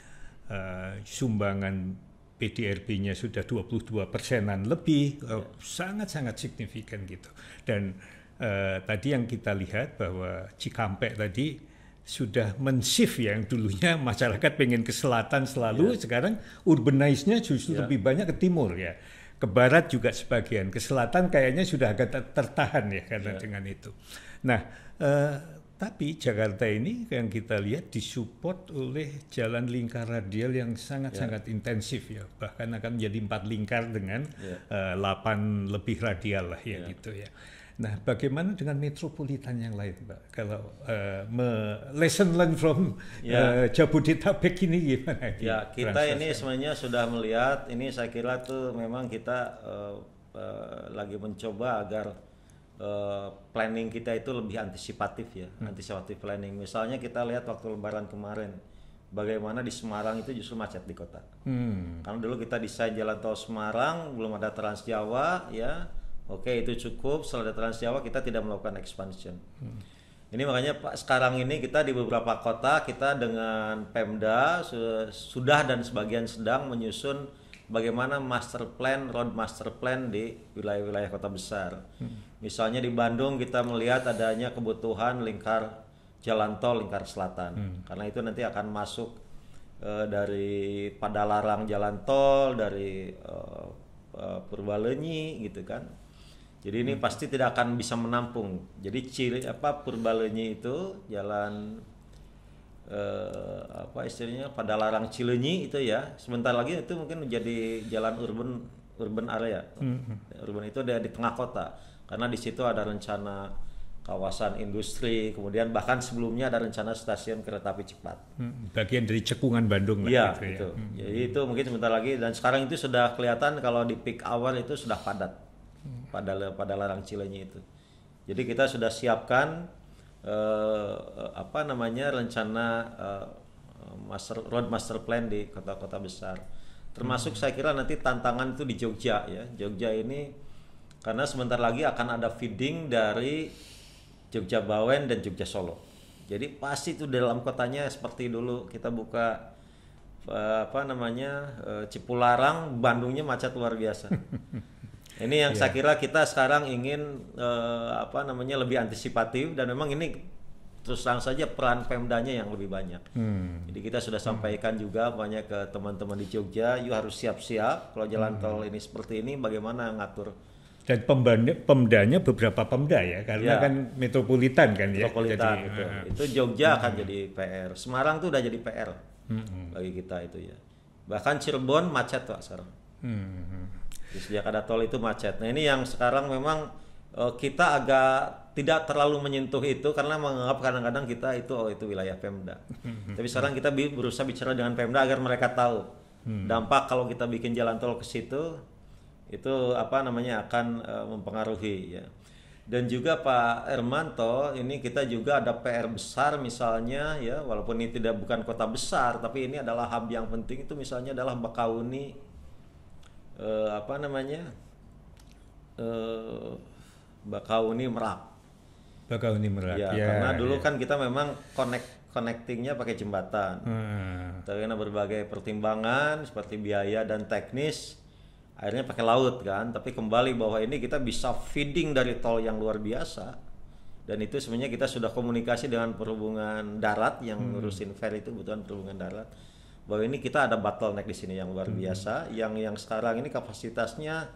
uh, sumbangan PDRB-nya sudah 22 persenan lebih eh, ya. sangat-sangat uh, signifikan gitu dan uh, tadi yang kita lihat bahwa Cikampek tadi sudah mensif ya, yang dulunya masyarakat pengen ke selatan selalu yeah. sekarang urbanize-nya justru yeah. lebih banyak ke timur ya ke barat juga sebagian, ke selatan kayaknya sudah agak tertahan ya karena ya. dengan itu. Nah, eh, tapi Jakarta ini yang kita lihat disupport oleh jalan lingkar radial yang sangat-sangat ya. intensif ya, bahkan akan menjadi empat lingkar dengan ya. eh, 8 lebih radial lah ya ya. gitu ya. Nah, bagaimana dengan metropolitan yang lain, Mbak? Kalau uh, lesson learn from ya. uh, Jabodetabek ini gimana? Ya, kita ini sebenarnya sudah melihat ini saya kira tuh memang kita uh, uh, lagi mencoba agar uh, planning kita itu lebih antisipatif ya, hmm. antisipatif planning. Misalnya kita lihat waktu lebaran kemarin bagaimana di Semarang itu justru macet di kota. Hmm. Karena dulu kita desain jalan tol Semarang, belum ada Trans Jawa ya Oke, itu cukup. Setelah Trans Jawa kita tidak melakukan expansion. Hmm. Ini makanya Pak sekarang ini kita di beberapa kota kita dengan Pemda sudah dan sebagian sedang menyusun bagaimana master plan, road master plan di wilayah-wilayah kota besar. Hmm. Misalnya di Bandung kita melihat adanya kebutuhan lingkar jalan tol lingkar selatan. Hmm. Karena itu nanti akan masuk e, dari Padalarang jalan tol, dari e, e, Purbalenyi gitu kan jadi ini hmm. pasti tidak akan bisa menampung. Jadi ciri apa Purbalenyi itu jalan eh, apa istilahnya pada larang Cilenyi itu ya. Sebentar lagi itu mungkin menjadi jalan urban urban area. Hmm. Urban itu ada di tengah kota karena di situ ada rencana kawasan industri, kemudian bahkan sebelumnya ada rencana stasiun kereta api cepat. Hmm, bagian dari cekungan Bandung lah. Iya, gitu Ya. Hmm. Jadi itu mungkin sebentar lagi dan sekarang itu sudah kelihatan kalau di peak hour itu sudah padat pada pada larang cilenya itu. Jadi kita sudah siapkan eh, apa namanya rencana eh, master road master plan di kota-kota besar. Termasuk hmm. saya kira nanti tantangan itu di Jogja ya. Jogja ini karena sebentar lagi akan ada feeding dari Jogja Bawen dan Jogja Solo. Jadi pasti itu dalam kotanya seperti dulu kita buka eh, apa namanya eh, Cipularang Bandungnya macet luar biasa Ini yang yeah. saya kira kita sekarang ingin uh, apa namanya lebih antisipatif dan memang ini terus terang saja peran Pemdanya yang lebih banyak. Hmm. Jadi kita sudah hmm. sampaikan hmm. juga banyak ke teman-teman di Jogja, you harus siap-siap kalau jalan hmm. tol ini seperti ini bagaimana ngatur dan pemdanya, beberapa pemda ya karena ya. kan metropolitan kan ya, metropolitan, Jadi, itu. Uh, eh, itu Jogja akan uh, jadi PR. Semarang tuh udah jadi PR uh, hmm. bagi kita itu ya. Bahkan Cirebon macet pak sekarang. Uh, di sejak ada tol itu macet. Nah ini yang sekarang memang uh, kita agak tidak terlalu menyentuh itu karena menganggap kadang-kadang kita itu oh itu wilayah Pemda. Hmm. Tapi sekarang kita bi berusaha bicara dengan Pemda agar mereka tahu hmm. dampak kalau kita bikin jalan tol ke situ itu apa namanya akan uh, mempengaruhi ya. Dan juga Pak Ermanto, ini kita juga ada PR besar misalnya ya, walaupun ini tidak bukan kota besar, tapi ini adalah hub yang penting itu misalnya adalah Bekauni uh, apa namanya uh, Bakauni Merak. Bakauni Merak. Ya, ya karena dulu ya. kan kita memang connect connectingnya pakai jembatan. Hmm. Karena berbagai pertimbangan seperti biaya dan teknis, akhirnya pakai laut kan. Tapi kembali bahwa ini kita bisa feeding dari tol yang luar biasa. Dan itu sebenarnya kita sudah komunikasi dengan perhubungan darat yang hmm. ngurusin ferry itu kebutuhan perhubungan darat bahwa ini kita ada bottleneck di sini yang luar hmm. biasa yang yang sekarang ini kapasitasnya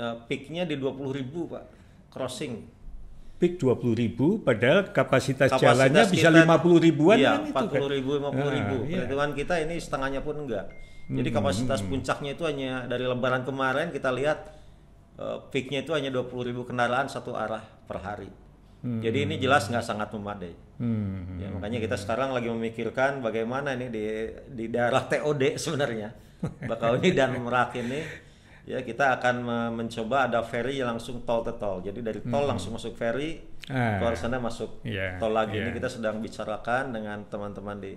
uh, peaknya di 20.000 Pak crossing peak 20.000 padahal kapasitas, kapasitas jalannya kita, bisa 50 ribuan iya, kan itu kan? ribu 50 ah, ribu iya. kita ini setengahnya pun enggak jadi hmm. kapasitas puncaknya itu hanya dari lembaran kemarin kita lihat uh, peaknya itu hanya 20.000 kendaraan satu arah per hari Hmm. Jadi ini jelas nggak sangat memadai. Hmm. Ya, makanya kita sekarang lagi memikirkan bagaimana ini di di daerah TOD sebenarnya ini dan Merak ini ya kita akan mencoba ada ferry langsung tol ke tol. Jadi dari tol hmm. langsung masuk ferry, ah. keluar sana masuk yeah. tol lagi. Yeah. Ini iya. kita sedang bicarakan dengan teman-teman di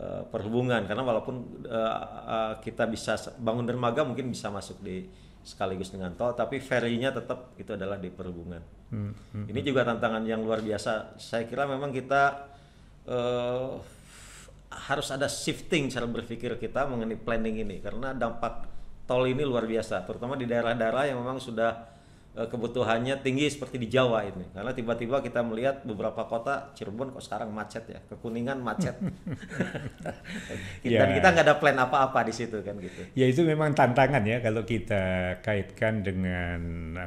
eh, perhubungan karena walaupun uh, uh, kita bisa bangun dermaga mungkin bisa masuk di sekaligus dengan tol, tapi ferinya tetap itu adalah di perhubungan. Hmm, hmm, Ini juga tantangan yang luar biasa. Saya kira memang kita uh, harus ada shifting cara berpikir kita mengenai planning ini karena dampak tol ini luar biasa, terutama di daerah-daerah yang memang sudah Eh, kebutuhannya tinggi seperti di Jawa ini karena tiba-tiba kita melihat beberapa kota Cirebon kok sekarang macet ya kekuningan macet dan ya. kita nggak ada plan apa-apa di situ kan gitu ya itu memang tantangan ya kalau kita kaitkan dengan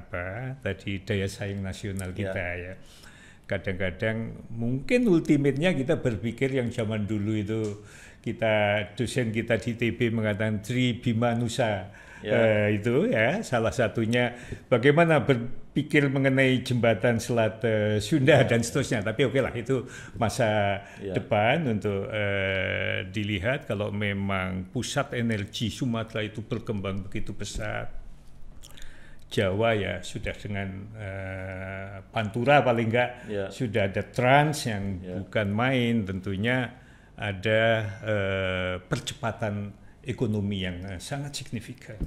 apa tadi daya saing nasional ya. kita ya, ya. kadang-kadang mungkin ultimate-nya kita berpikir yang zaman dulu itu kita dosen kita di TB mengatakan Tri Bima Nusa ya. uh, itu ya salah satunya bagaimana berpikir mengenai jembatan Selat uh, Sunda ya. dan seterusnya. Tapi oke okay lah itu masa ya. depan untuk uh, dilihat kalau memang pusat energi Sumatera itu berkembang begitu pesat. Jawa ya sudah dengan uh, Pantura paling enggak yeah. sudah ada trans yang yeah. bukan main tentunya ada uh, percepatan ekonomi yang eh, sangat signifikan.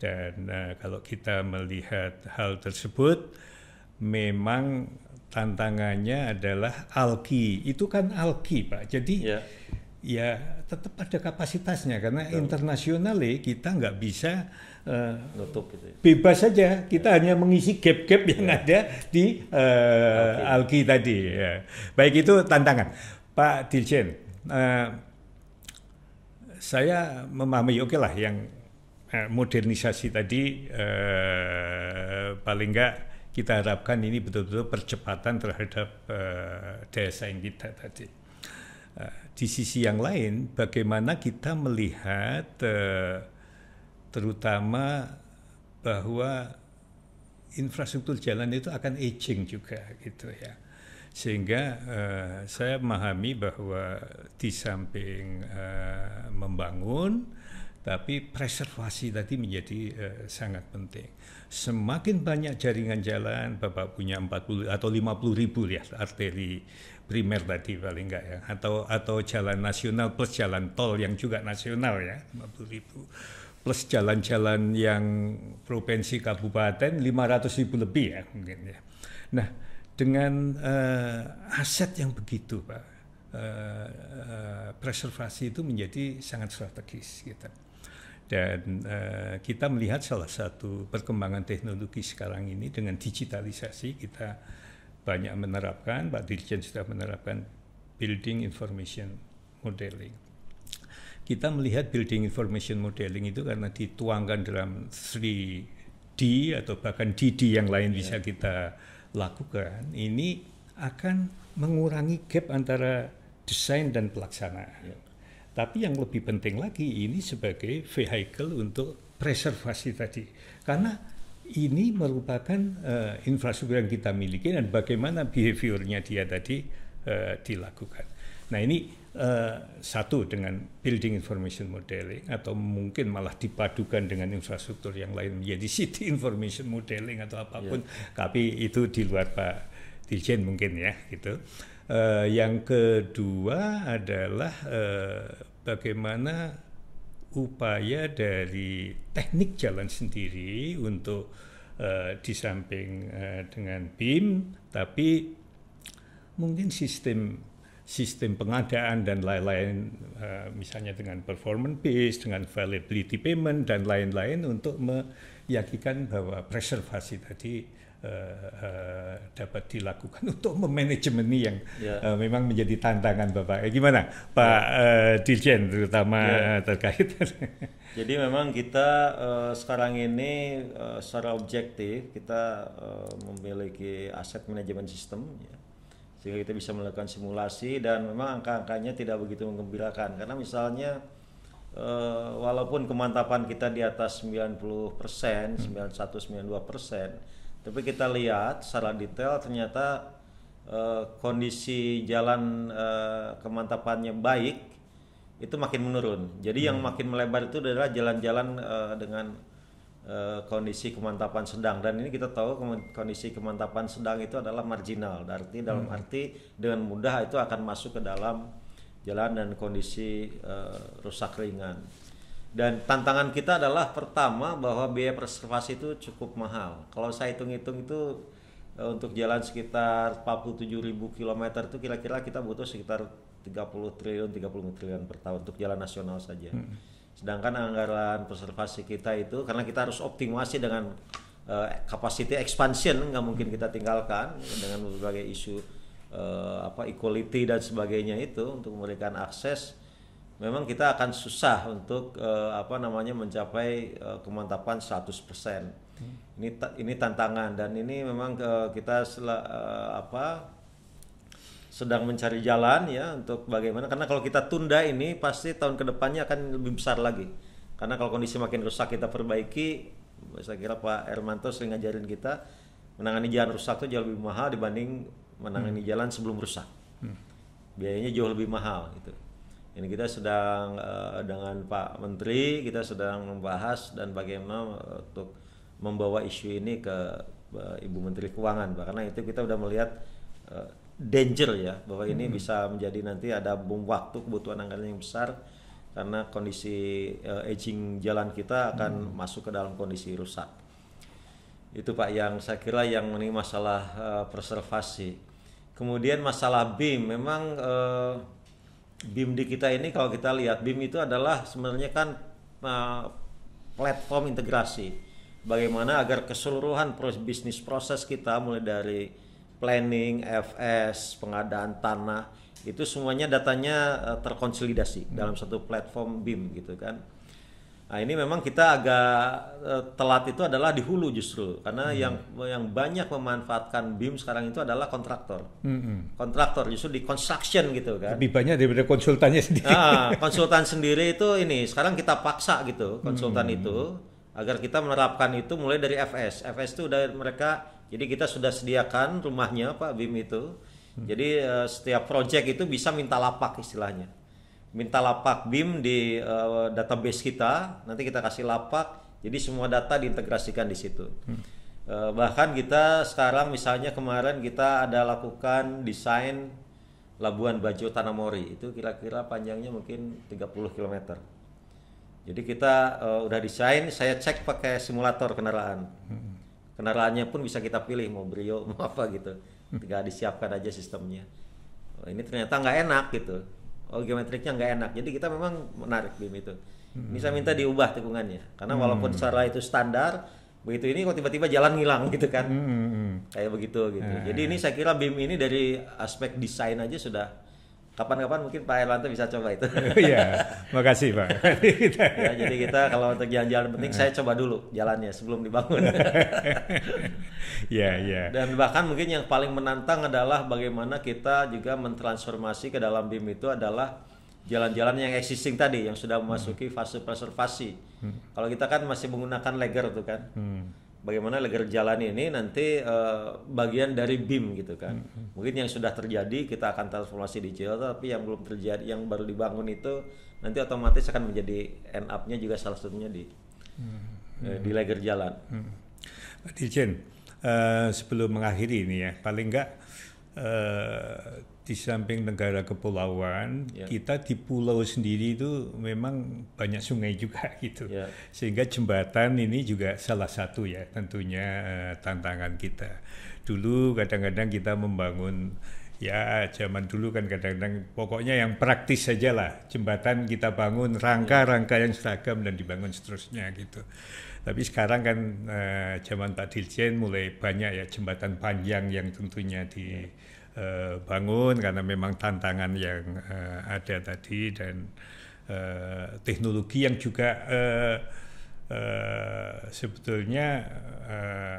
Dan uh, kalau kita melihat hal tersebut, memang tantangannya adalah alki. Itu kan alki, Pak. Jadi yeah. ya tetap ada kapasitasnya karena internasional kita nggak bisa uh, Nutup gitu ya. bebas saja. Kita yeah. hanya mengisi gap-gap yang yeah. ada di uh, alki. alki tadi. Ya. Baik itu tantangan, Pak Dirjen. Uh, saya memahami oke okay lah yang eh, modernisasi tadi eh, paling enggak kita harapkan ini betul-betul percepatan terhadap eh, daya saing kita tadi. Eh, di sisi yang lain, bagaimana kita melihat eh, terutama bahwa infrastruktur jalan itu akan aging juga gitu ya sehingga uh, saya memahami bahwa di samping uh, membangun tapi preservasi tadi menjadi uh, sangat penting. Semakin banyak jaringan jalan, Bapak punya 40 atau 50 ribu ya arteri primer tadi paling enggak ya, atau atau jalan nasional plus jalan tol yang juga nasional ya 50 ribu plus jalan-jalan yang provinsi kabupaten 500 ribu lebih ya mungkin ya. Nah dengan uh, aset yang begitu pak uh, uh, preservasi itu menjadi sangat strategis kita. Gitu. dan uh, kita melihat salah satu perkembangan teknologi sekarang ini dengan digitalisasi kita banyak menerapkan Pak Dirjen sudah menerapkan building information modeling kita melihat building information modeling itu karena dituangkan dalam 3D atau bahkan DD yang lain iya. bisa kita lakukan ini akan mengurangi gap antara desain dan pelaksanaan. Ya. Tapi yang lebih penting lagi ini sebagai vehicle untuk preservasi tadi. Karena ini merupakan uh, infrastruktur yang kita miliki dan bagaimana behaviornya dia tadi uh, dilakukan. Nah ini Uh, satu dengan building information modeling atau mungkin malah dipadukan dengan infrastruktur yang lain menjadi city information modeling atau apapun yeah. tapi itu di luar pak dirjen mungkin ya gitu uh, yang kedua adalah uh, bagaimana upaya dari teknik jalan sendiri untuk uh, di samping uh, dengan BIM tapi mungkin sistem sistem pengadaan dan lain-lain uh, misalnya dengan performance based dengan availability payment dan lain-lain untuk meyakinkan bahwa preservasi tadi uh, uh, dapat dilakukan untuk memanajemeni yang yeah. Ya. uh, memang menjadi tantangan Bapak. Eh, gimana Pak yeah. Ya. uh, Dirjen terutama yeah. Ya. terkait Jadi memang kita uh, sekarang ini uh, secara objektif kita uh, memiliki aset manajemen sistem ya sehingga kita bisa melakukan simulasi dan memang angka-angkanya tidak begitu menggembirakan karena misalnya Uh, walaupun kemantapan kita di atas 90%, 91 92%, tapi kita lihat secara detail ternyata eh, kondisi jalan eh, kemantapannya baik itu makin menurun. Jadi hmm. yang makin melebar itu adalah jalan-jalan dengan Eh, kondisi kemantapan sedang dan ini kita tahu kondisi kemantapan sedang itu adalah marginal arti dalam hmm. arti dengan mudah itu akan masuk ke dalam jalan dan kondisi uh, rusak ringan dan tantangan kita adalah pertama bahwa biaya preservasi itu cukup mahal kalau saya hitung-hitung itu eh, untuk jalan sekitar 47.000 km itu kira-kira kita butuh sekitar 30 triliun 30 triliun per tahun untuk jalan nasional saja. Hmm Sedangkan anggaran konservasi kita itu karena kita harus optimasi dengan kapasiti eh, uh, expansion nggak mungkin kita tinggalkan dengan berbagai isu uh, apa equality dan sebagainya itu untuk memberikan akses memang kita akan susah untuk uh, apa namanya mencapai uh, kemantapan 100%. persen hmm. Ini ini tantangan dan ini memang kita sel apa sedang mencari jalan ya untuk bagaimana karena kalau kita tunda ini pasti tahun kedepannya akan lebih besar lagi karena kalau kondisi makin rusak kita perbaiki saya kira Pak Hermanto sering ngajarin kita menangani jalan rusak itu jauh lebih mahal dibanding menangani hmm. jalan sebelum rusak hmm. biayanya jauh lebih mahal gitu ini kita sedang uh, dengan Pak Menteri kita sedang membahas dan bagaimana eh, untuk membawa isu ini ke uh, Ibu Menteri Keuangan karena itu kita sudah melihat danger ya bahwa ini hmm. bisa menjadi nanti ada bom waktu kebutuhan anggaran yang besar karena kondisi uh, aging jalan kita akan hmm. masuk ke dalam kondisi rusak. Itu Pak yang saya kira yang ini masalah uh, preservasi. Kemudian masalah BIM memang uh, BIM di kita ini kalau kita lihat BIM itu adalah sebenarnya kan uh, platform integrasi. Bagaimana agar keseluruhan proses bisnis proses kita mulai dari planning, FS, pengadaan tanah itu semuanya datanya eh, terkonsolidasi hmm. dalam satu platform BIM gitu kan. Nah, ini memang kita agak eh, telat itu adalah di hulu justru karena hmm. yang yang banyak memanfaatkan BIM sekarang itu adalah kontraktor. Hmm. Kontraktor justru di construction gitu kan. Lebih banyak daripada konsultannya sendiri. Nah, konsultan sendiri itu ini sekarang kita paksa gitu konsultan hmm. itu agar kita menerapkan itu mulai dari FS. FS itu udah mereka jadi kita sudah sediakan rumahnya Pak Bim itu. Hmm. Jadi uh, setiap project itu bisa minta lapak istilahnya. Minta lapak BIM di uh, database kita, nanti kita kasih lapak. Jadi semua data diintegrasikan di situ. Hmm. Uh, bahkan kita sekarang misalnya kemarin kita ada lakukan desain Labuan Bajo Tanamori itu kira-kira panjangnya mungkin 30 km. Jadi kita uh, udah desain, saya cek pakai simulator kendaraan. Hmm kendaraannya pun bisa kita pilih mau brio mau apa gitu tinggal disiapkan aja sistemnya oh, ini ternyata nggak enak gitu oh geometriknya nggak enak jadi kita memang menarik BIM itu Bisa minta diubah tikungannya karena hmm. walaupun secara itu standar begitu ini kok tiba-tiba jalan ngilang gitu kan hmm, hmm, kayak begitu gitu eh. jadi ini saya kira BIM ini dari aspek desain aja sudah kapan-kapan mungkin Pak Erwanto bisa coba itu. Iya, makasih Pak. ya, jadi kita kalau untuk jalan-jalan penting saya coba dulu jalannya sebelum dibangun. Iya, iya. Dan bahkan mungkin yang paling menantang adalah bagaimana kita juga mentransformasi ke dalam BIM itu adalah jalan-jalan yang existing tadi yang sudah memasuki hmm. fase preservasi. Hmm. Kalau kita kan masih menggunakan leger tuh kan. Hmm bagaimana leger jalan ini nanti uh, bagian dari BIM gitu kan. Hmm. Mungkin yang sudah terjadi kita akan transformasi digital tapi yang belum terjadi yang baru dibangun itu nanti otomatis akan menjadi end up-nya juga salah satunya di hmm. uh, di leger jalan. Hmm. Pak uh, sebelum mengakhiri ini ya, paling enggak Eh, di samping negara kepulauan, yeah. kita di pulau sendiri itu memang banyak sungai juga gitu. Yeah. Sehingga jembatan ini juga salah satu ya tentunya uh, tantangan kita. Dulu kadang-kadang kita membangun ya zaman dulu kan kadang-kadang pokoknya yang praktis saja lah jembatan kita bangun ya. rangka-rangka yang seragam dan dibangun seterusnya gitu tapi sekarang kan eh, zaman Pak Dirjen mulai banyak ya jembatan panjang yang tentunya dibangun ya. eh, karena memang tantangan yang eh, ada tadi dan eh, teknologi yang juga eh, sebetulnya eh,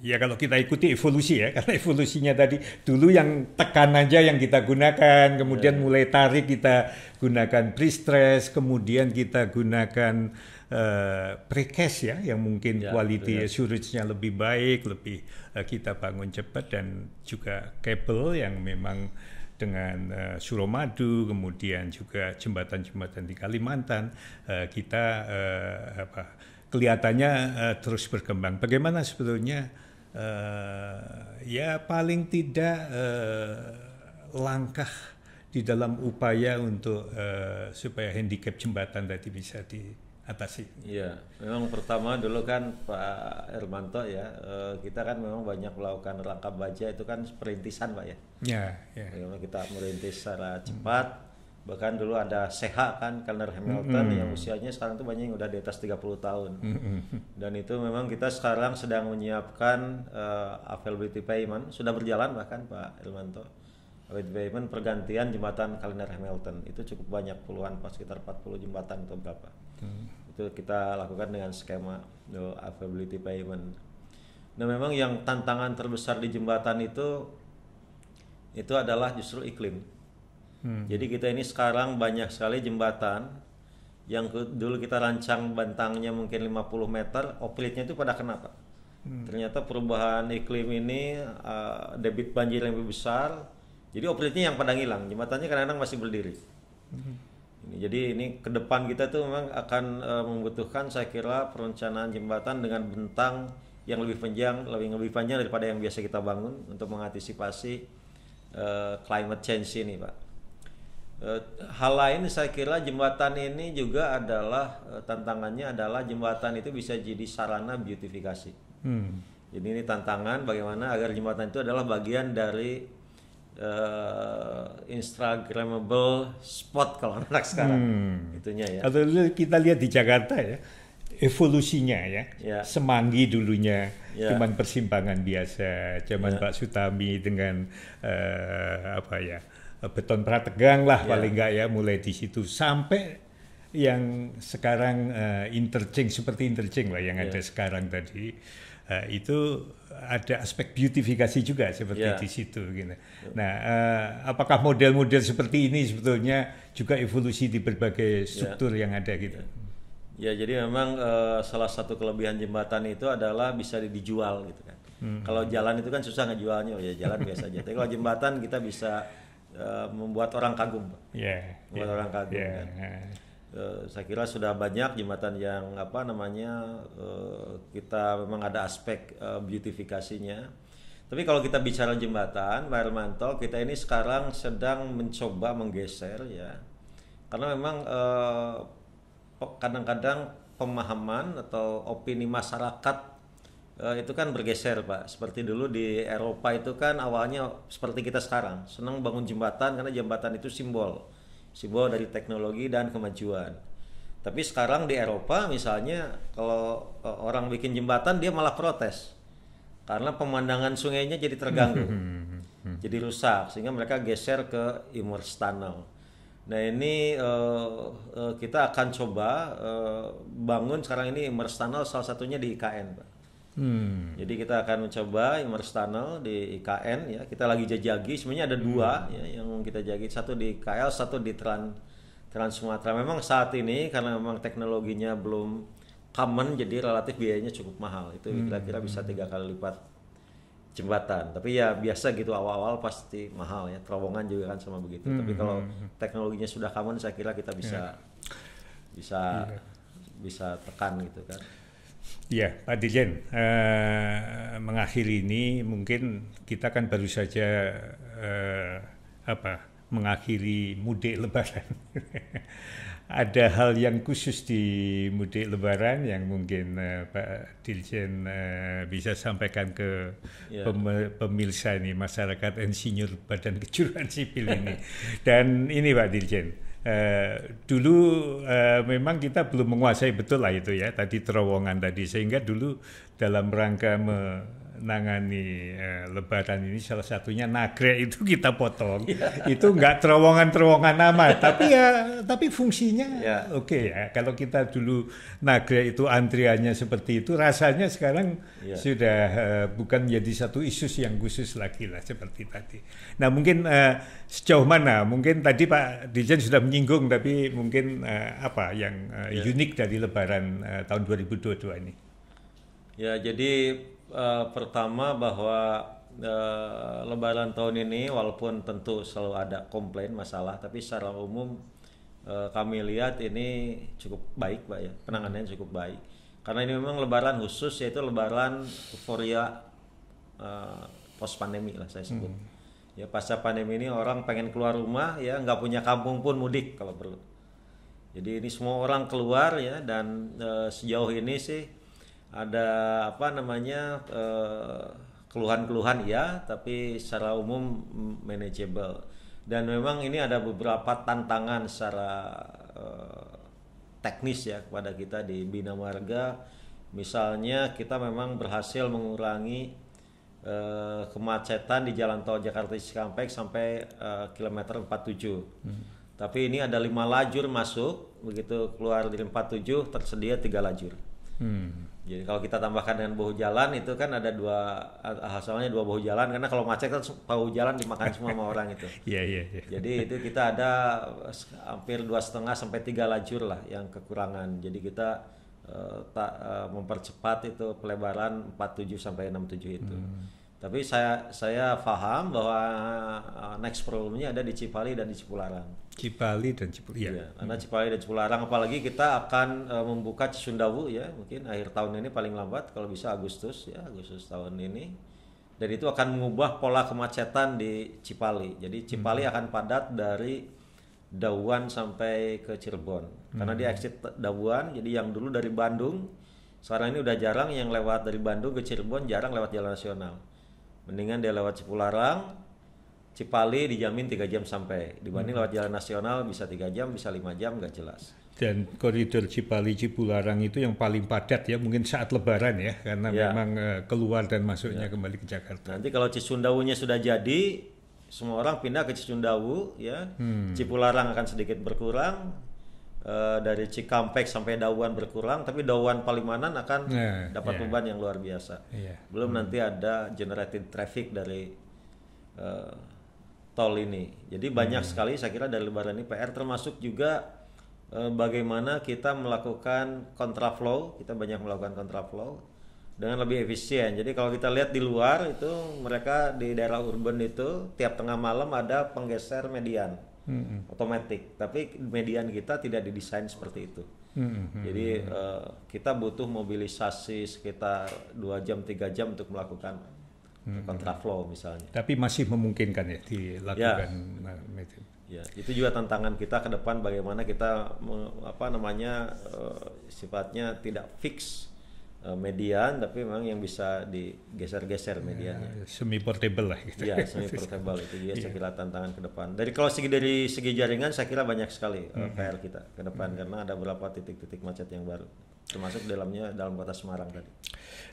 ya kalau kita ikuti evolusi ya karena evolusinya tadi dulu yang tekan aja yang kita gunakan kemudian ya. mulai tarik kita gunakan pre-stress kemudian kita gunakan uh, eh, precast ya yang mungkin ya, quality assurance-nya lebih baik, lebih uh, kita bangun cepat dan juga kabel yang memang dengan uh, eh, Suromadu kemudian juga jembatan-jembatan di Kalimantan uh, kita uh, apa kelihatannya uh, terus berkembang. Bagaimana sebetulnya uh, ya paling tidak uh, langkah di dalam upaya untuk uh, supaya handicap jembatan tadi bisa di atasi. Iya, memang pertama dulu kan Pak Hermanto ya, eh, kita kan memang banyak melakukan rangkap baja itu kan perintisan Pak ya. Iya, iya. Bagaimana kita merintis secara cepat, hmm. bahkan dulu ada sehat kan, Kellner Hamilton hmm. yang usianya sekarang itu banyak yang udah di atas 30 tahun. Hmm. Dan itu memang kita sekarang sedang menyiapkan uh, availability payment, sudah berjalan bahkan Pak Hermanto Lloyd Bayman pergantian jembatan kalender Hamilton itu cukup banyak puluhan pas sekitar 40 jembatan atau berapa hmm. itu kita lakukan dengan skema no availability payment nah memang yang tantangan terbesar di jembatan itu itu adalah justru iklim hmm. jadi kita ini sekarang banyak sekali jembatan yang dulu kita rancang bentangnya mungkin 50 meter opilitnya itu pada kenapa hmm. ternyata perubahan iklim ini uh, debit banjir yang lebih besar jadi operatnya yang pada hilang, jembatannya kadang-kadang masih berdiri. Hmm. jadi ini ke depan kita tuh memang akan e, membutuhkan saya kira perencanaan jembatan dengan bentang yang lebih panjang, lebih lebih panjang daripada yang biasa kita bangun untuk mengantisipasi e, climate change ini, Pak. E, hal lain saya kira jembatan ini juga adalah e, tantangannya adalah jembatan itu bisa jadi sarana beautifikasi. Mm. Jadi ini tantangan bagaimana agar jembatan itu adalah bagian dari uh, instagramable spot kalau anak sekarang hmm. itunya ya atau kita lihat di Jakarta ya evolusinya ya. ya. Semanggi dulunya ya. cuman persimpangan biasa, cuman ya. Pak Sutami dengan uh, apa ya? beton prategang lah ya. paling enggak ya mulai di situ sampai yang sekarang uh, interchange seperti interchange lah yang ya. ada sekarang tadi Eh, itu ada aspek beautifikasi juga seperti yeah. di situ gitu. Ya. Nah, uh, apakah model-model seperti ini sebetulnya juga evolusi di berbagai ya. struktur yeah. yang ada gitu? Ya, ya jadi memang uh, salah satu kelebihan jembatan itu adalah bisa dijual gitu kan. Hmm. Kalau jalan itu kan susah ngejualnya, oh, ya jalan biasa aja. Tapi kalau jembatan kita bisa uh, membuat orang kagum, yeah. membuat yeah. orang kagum yeah. kan. Eh, saya kira sudah banyak jembatan yang apa namanya eh, kita memang ada aspek eh, beautifikasinya. Tapi kalau kita bicara jembatan, Pak Hermanto, kita ini sekarang sedang mencoba menggeser ya, karena memang kadang-kadang pemahaman atau opini masyarakat itu kan bergeser pak seperti dulu di Eropa itu kan awalnya seperti kita sekarang senang bangun jembatan karena jembatan itu simbol simbol dari teknologi dan kemajuan. Tapi sekarang di Eropa misalnya kalau eh, orang bikin jembatan dia malah protes karena pemandangan sungainya jadi terganggu, jadi rusak sehingga mereka geser ke immerse tunnel. Nah ini uh, uh, kita akan coba uh, bangun sekarang ini immerse tunnel salah satunya di IKN, Pak. Hmm. Jadi kita akan mencoba immerse tunnel di IKN ya. Kita lagi jajagi. Sebenarnya ada dua hmm. ya, yang kita jagi. Satu di KL, satu di Trans Trans Sumatera. Memang saat ini karena memang teknologinya belum common, jadi relatif biayanya cukup mahal. Itu kira hmm. kira-kira bisa tiga kali lipat jembatan. Tapi ya biasa gitu awal-awal pasti mahal ya. Terowongan juga kan sama begitu. Hmm. Tapi kalau teknologinya sudah common, saya kira kita bisa yeah. bisa yeah. bisa tekan gitu kan. Ya, Pak Dirjen, eh, mengakhiri ini mungkin kita kan baru saja eh, apa mengakhiri mudik Lebaran. Ada hal yang khusus di mudik Lebaran yang mungkin eh, Pak Dirjen eh, bisa sampaikan ke ya. pem pemirsa ini, masyarakat insinyur Badan Kejuruan Sipil ini. Dan ini Pak Dirjen Eh, dulu eh, memang kita belum menguasai betul lah itu ya tadi terowongan tadi sehingga dulu dalam rangka me, nangani eh, lebaran ini salah satunya nagrek itu kita potong iya. itu nggak terowongan-terowongan nama tapi ya tapi fungsinya yeah. oke okay ya kalau kita dulu nagrek itu antriannya seperti itu rasanya sekarang yeah. sudah eh, bukan jadi satu isu yang khusus lagi lah seperti tadi nah mungkin eh, sejauh mana mungkin tadi Pak Dirjen sudah menyinggung tapi mungkin eh, apa yang eh, yeah. unik dari lebaran eh, tahun 2022 ini Ya, jadi Eh, pertama bahwa uh, Lebaran tahun ini walaupun tentu selalu ada komplain masalah, tapi secara umum uh, kami lihat ini cukup baik, pak ya penanganannya cukup baik. Karena ini memang Lebaran khusus yaitu Lebaran euforia uh, post pandemi lah saya sebut. Hmm. Ya pasca pandemi ini orang pengen keluar rumah ya nggak punya kampung pun mudik kalau perlu. Jadi ini semua orang keluar ya dan e, sejauh ini sih ada apa namanya eh, keluhan-keluhan ya, tapi secara umum manageable. Dan memang ini ada beberapa tantangan secara eh, teknis ya kepada kita di Bina Marga. Misalnya kita memang berhasil mengurangi uh, kemacetan di jalan tol Jakarta Cikampek sampai uh, kilometer 47. Hmm. Tapi ini ada lima lajur masuk, begitu keluar dari 47 tersedia tiga lajur. Hmm. Jadi kalau kita tambahkan dengan bahu jalan itu kan ada dua asalnya dua bahu jalan karena kalau macet kan bahu jalan dimakan semua sama orang itu. Iya iya. Yeah, Jadi itu kita ada hampir dua setengah sampai tiga lajur lah yang kekurangan. Jadi kita uh, eh, tak uh, eh, mempercepat itu pelebaran 47 sampai 67 itu. Hmm. Tapi saya saya paham bahwa eh, next problemnya ada di Cipali dan di Cipularang. Cipali dan Cipularang. Iya, iya hmm. karena Cipali dan Cipularang apalagi kita akan uh, membuka Cisundawu ya, mungkin akhir tahun ini paling lambat kalau bisa Agustus ya, Agustus tahun ini. Dan itu akan mengubah pola kemacetan di Cipali. Jadi Cipali hmm. akan padat dari Dawuan sampai ke Cirebon. Karena di dia hmm. exit Dawuan, jadi yang dulu dari Bandung sekarang ini udah jarang yang lewat dari Bandung ke Cirebon jarang lewat jalan nasional mendingan dia lewat Cipularang Cipali dijamin 3 jam sampai dibanding hmm. lewat jalan nasional bisa 3 jam bisa 5 jam nggak jelas dan koridor Cipali Cipularang itu yang paling padat ya mungkin saat lebaran ya karena ya. memang eh, keluar dan masuknya ya. kembali ke Jakarta nanti kalau Cisundawunya sudah jadi semua orang pindah ke Cisundawu, ya hmm. Cipularang akan sedikit berkurang Eh, dari Cikampek sampai Dawan berkurang, tapi Dawan Palimanan akan yeah, dapat yeah. beban yang luar biasa. Yeah. Belum hmm. nanti ada generated traffic dari uh, tol ini. Jadi banyak hmm. sekali saya kira dari Lebaran ini PR termasuk juga uh, bagaimana kita melakukan kontraflow, kita banyak melakukan kontraflow dengan lebih efisien. Jadi kalau kita lihat di luar itu mereka di daerah urban itu tiap tengah malam ada penggeser median hmm. otomatis. Tapi median kita tidak didesain seperti itu. Hmm. Jadi uh, kita butuh mobilisasi sekitar dua jam tiga jam untuk melakukan hmm. kontraflow misalnya. Tapi masih memungkinkan ya dilakukan. Ya. ya itu juga tantangan kita ke depan bagaimana kita apa namanya uh, sifatnya tidak fix Eh, median tapi memang yang bisa digeser-geser ya, mediannya. Semi portable lah gitu. ya semi portable itu dia iya. saya kira tantangan ke depan. Dari kalau segi dari segi jaringan saya kira banyak sekali mm -hmm. PR kita ke depan -hmm. karena ada beberapa titik-titik macet yang baru termasuk dalamnya dalam kota Semarang tadi.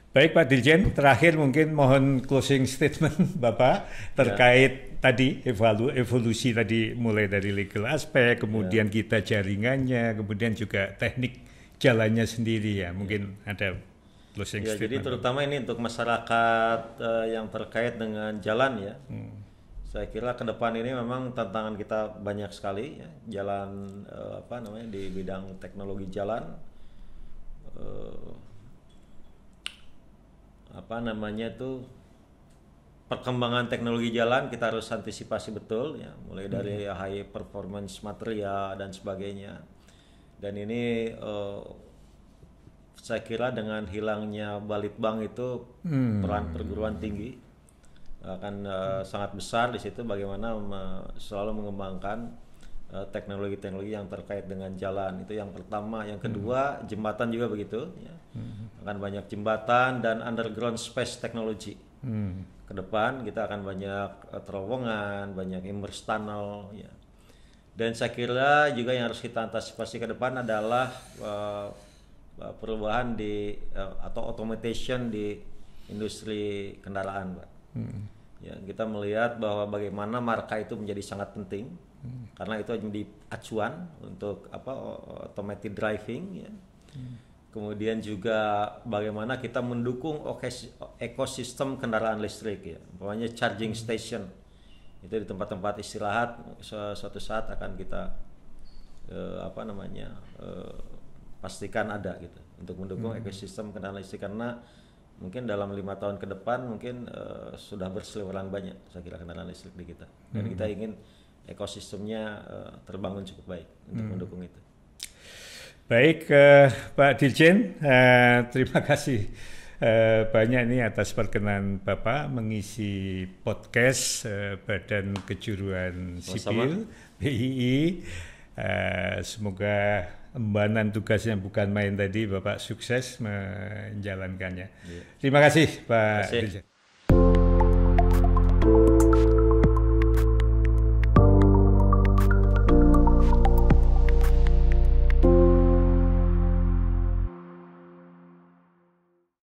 Baik Pak Dirjen, terakhir mungkin mohon closing statement Bapak terkait ya. tadi evalu evolusi tadi mulai dari legal aspek, kemudian ya. kita jaringannya, kemudian juga teknik jalannya sendiri ya. Mungkin ya. ada closing ya, Jadi terutama ini untuk masyarakat uh, yang terkait dengan jalan ya. Hmm. Saya kira ke depan ini memang tantangan kita banyak sekali ya. Jalan uh, apa namanya di bidang teknologi jalan uh, apa namanya itu perkembangan teknologi jalan kita harus antisipasi betul ya mulai dari hmm. high performance material dan sebagainya dan ini uh, saya kira dengan hilangnya Balitbang itu hmm. peran perguruan tinggi akan uh, sangat besar di situ bagaimana me selalu mengembangkan eh, teknologi-teknologi uh, yang terkait dengan jalan itu yang pertama, yang kedua hmm. jembatan juga begitu ya. hmm. akan banyak jembatan dan underground space technology hmm. ke depan kita akan banyak uh, terowongan, banyak immerse tunnel ya. dan saya kira juga yang harus kita antisipasi ke depan adalah uh, Eh, perubahan di eh, atau automation di industri kendaraan, Pak. Hmm. Ya, kita melihat bahwa bagaimana marka itu menjadi sangat penting hmm. karena itu menjadi acuan untuk apa automated driving ya. Hmm. Kemudian juga bagaimana kita mendukung ekosistem kendaraan listrik ya. Pokoknya charging hmm. station. Itu di tempat-tempat istirahat suatu saat akan kita eh, apa namanya? Eh, pastikan ada gitu untuk mendukung hmm. ekosistem kendaraan listrik karena mungkin dalam lima tahun ke depan mungkin uh, sudah berseliweran banyak saya kira kendaraan listrik di kita dan hmm. kita ingin ekosistemnya uh, terbangun cukup baik untuk hmm. mendukung itu. Baik uh, Pak Dirjen, uh, terima kasih uh, banyak ini atas perkenan Bapak mengisi podcast uh, Badan Kejuruan Sipil BII. Uh, semoga embanan tugasnya bukan main tadi Bapak sukses menjalankannya. Iya. Terima kasih Pak Terima kasih.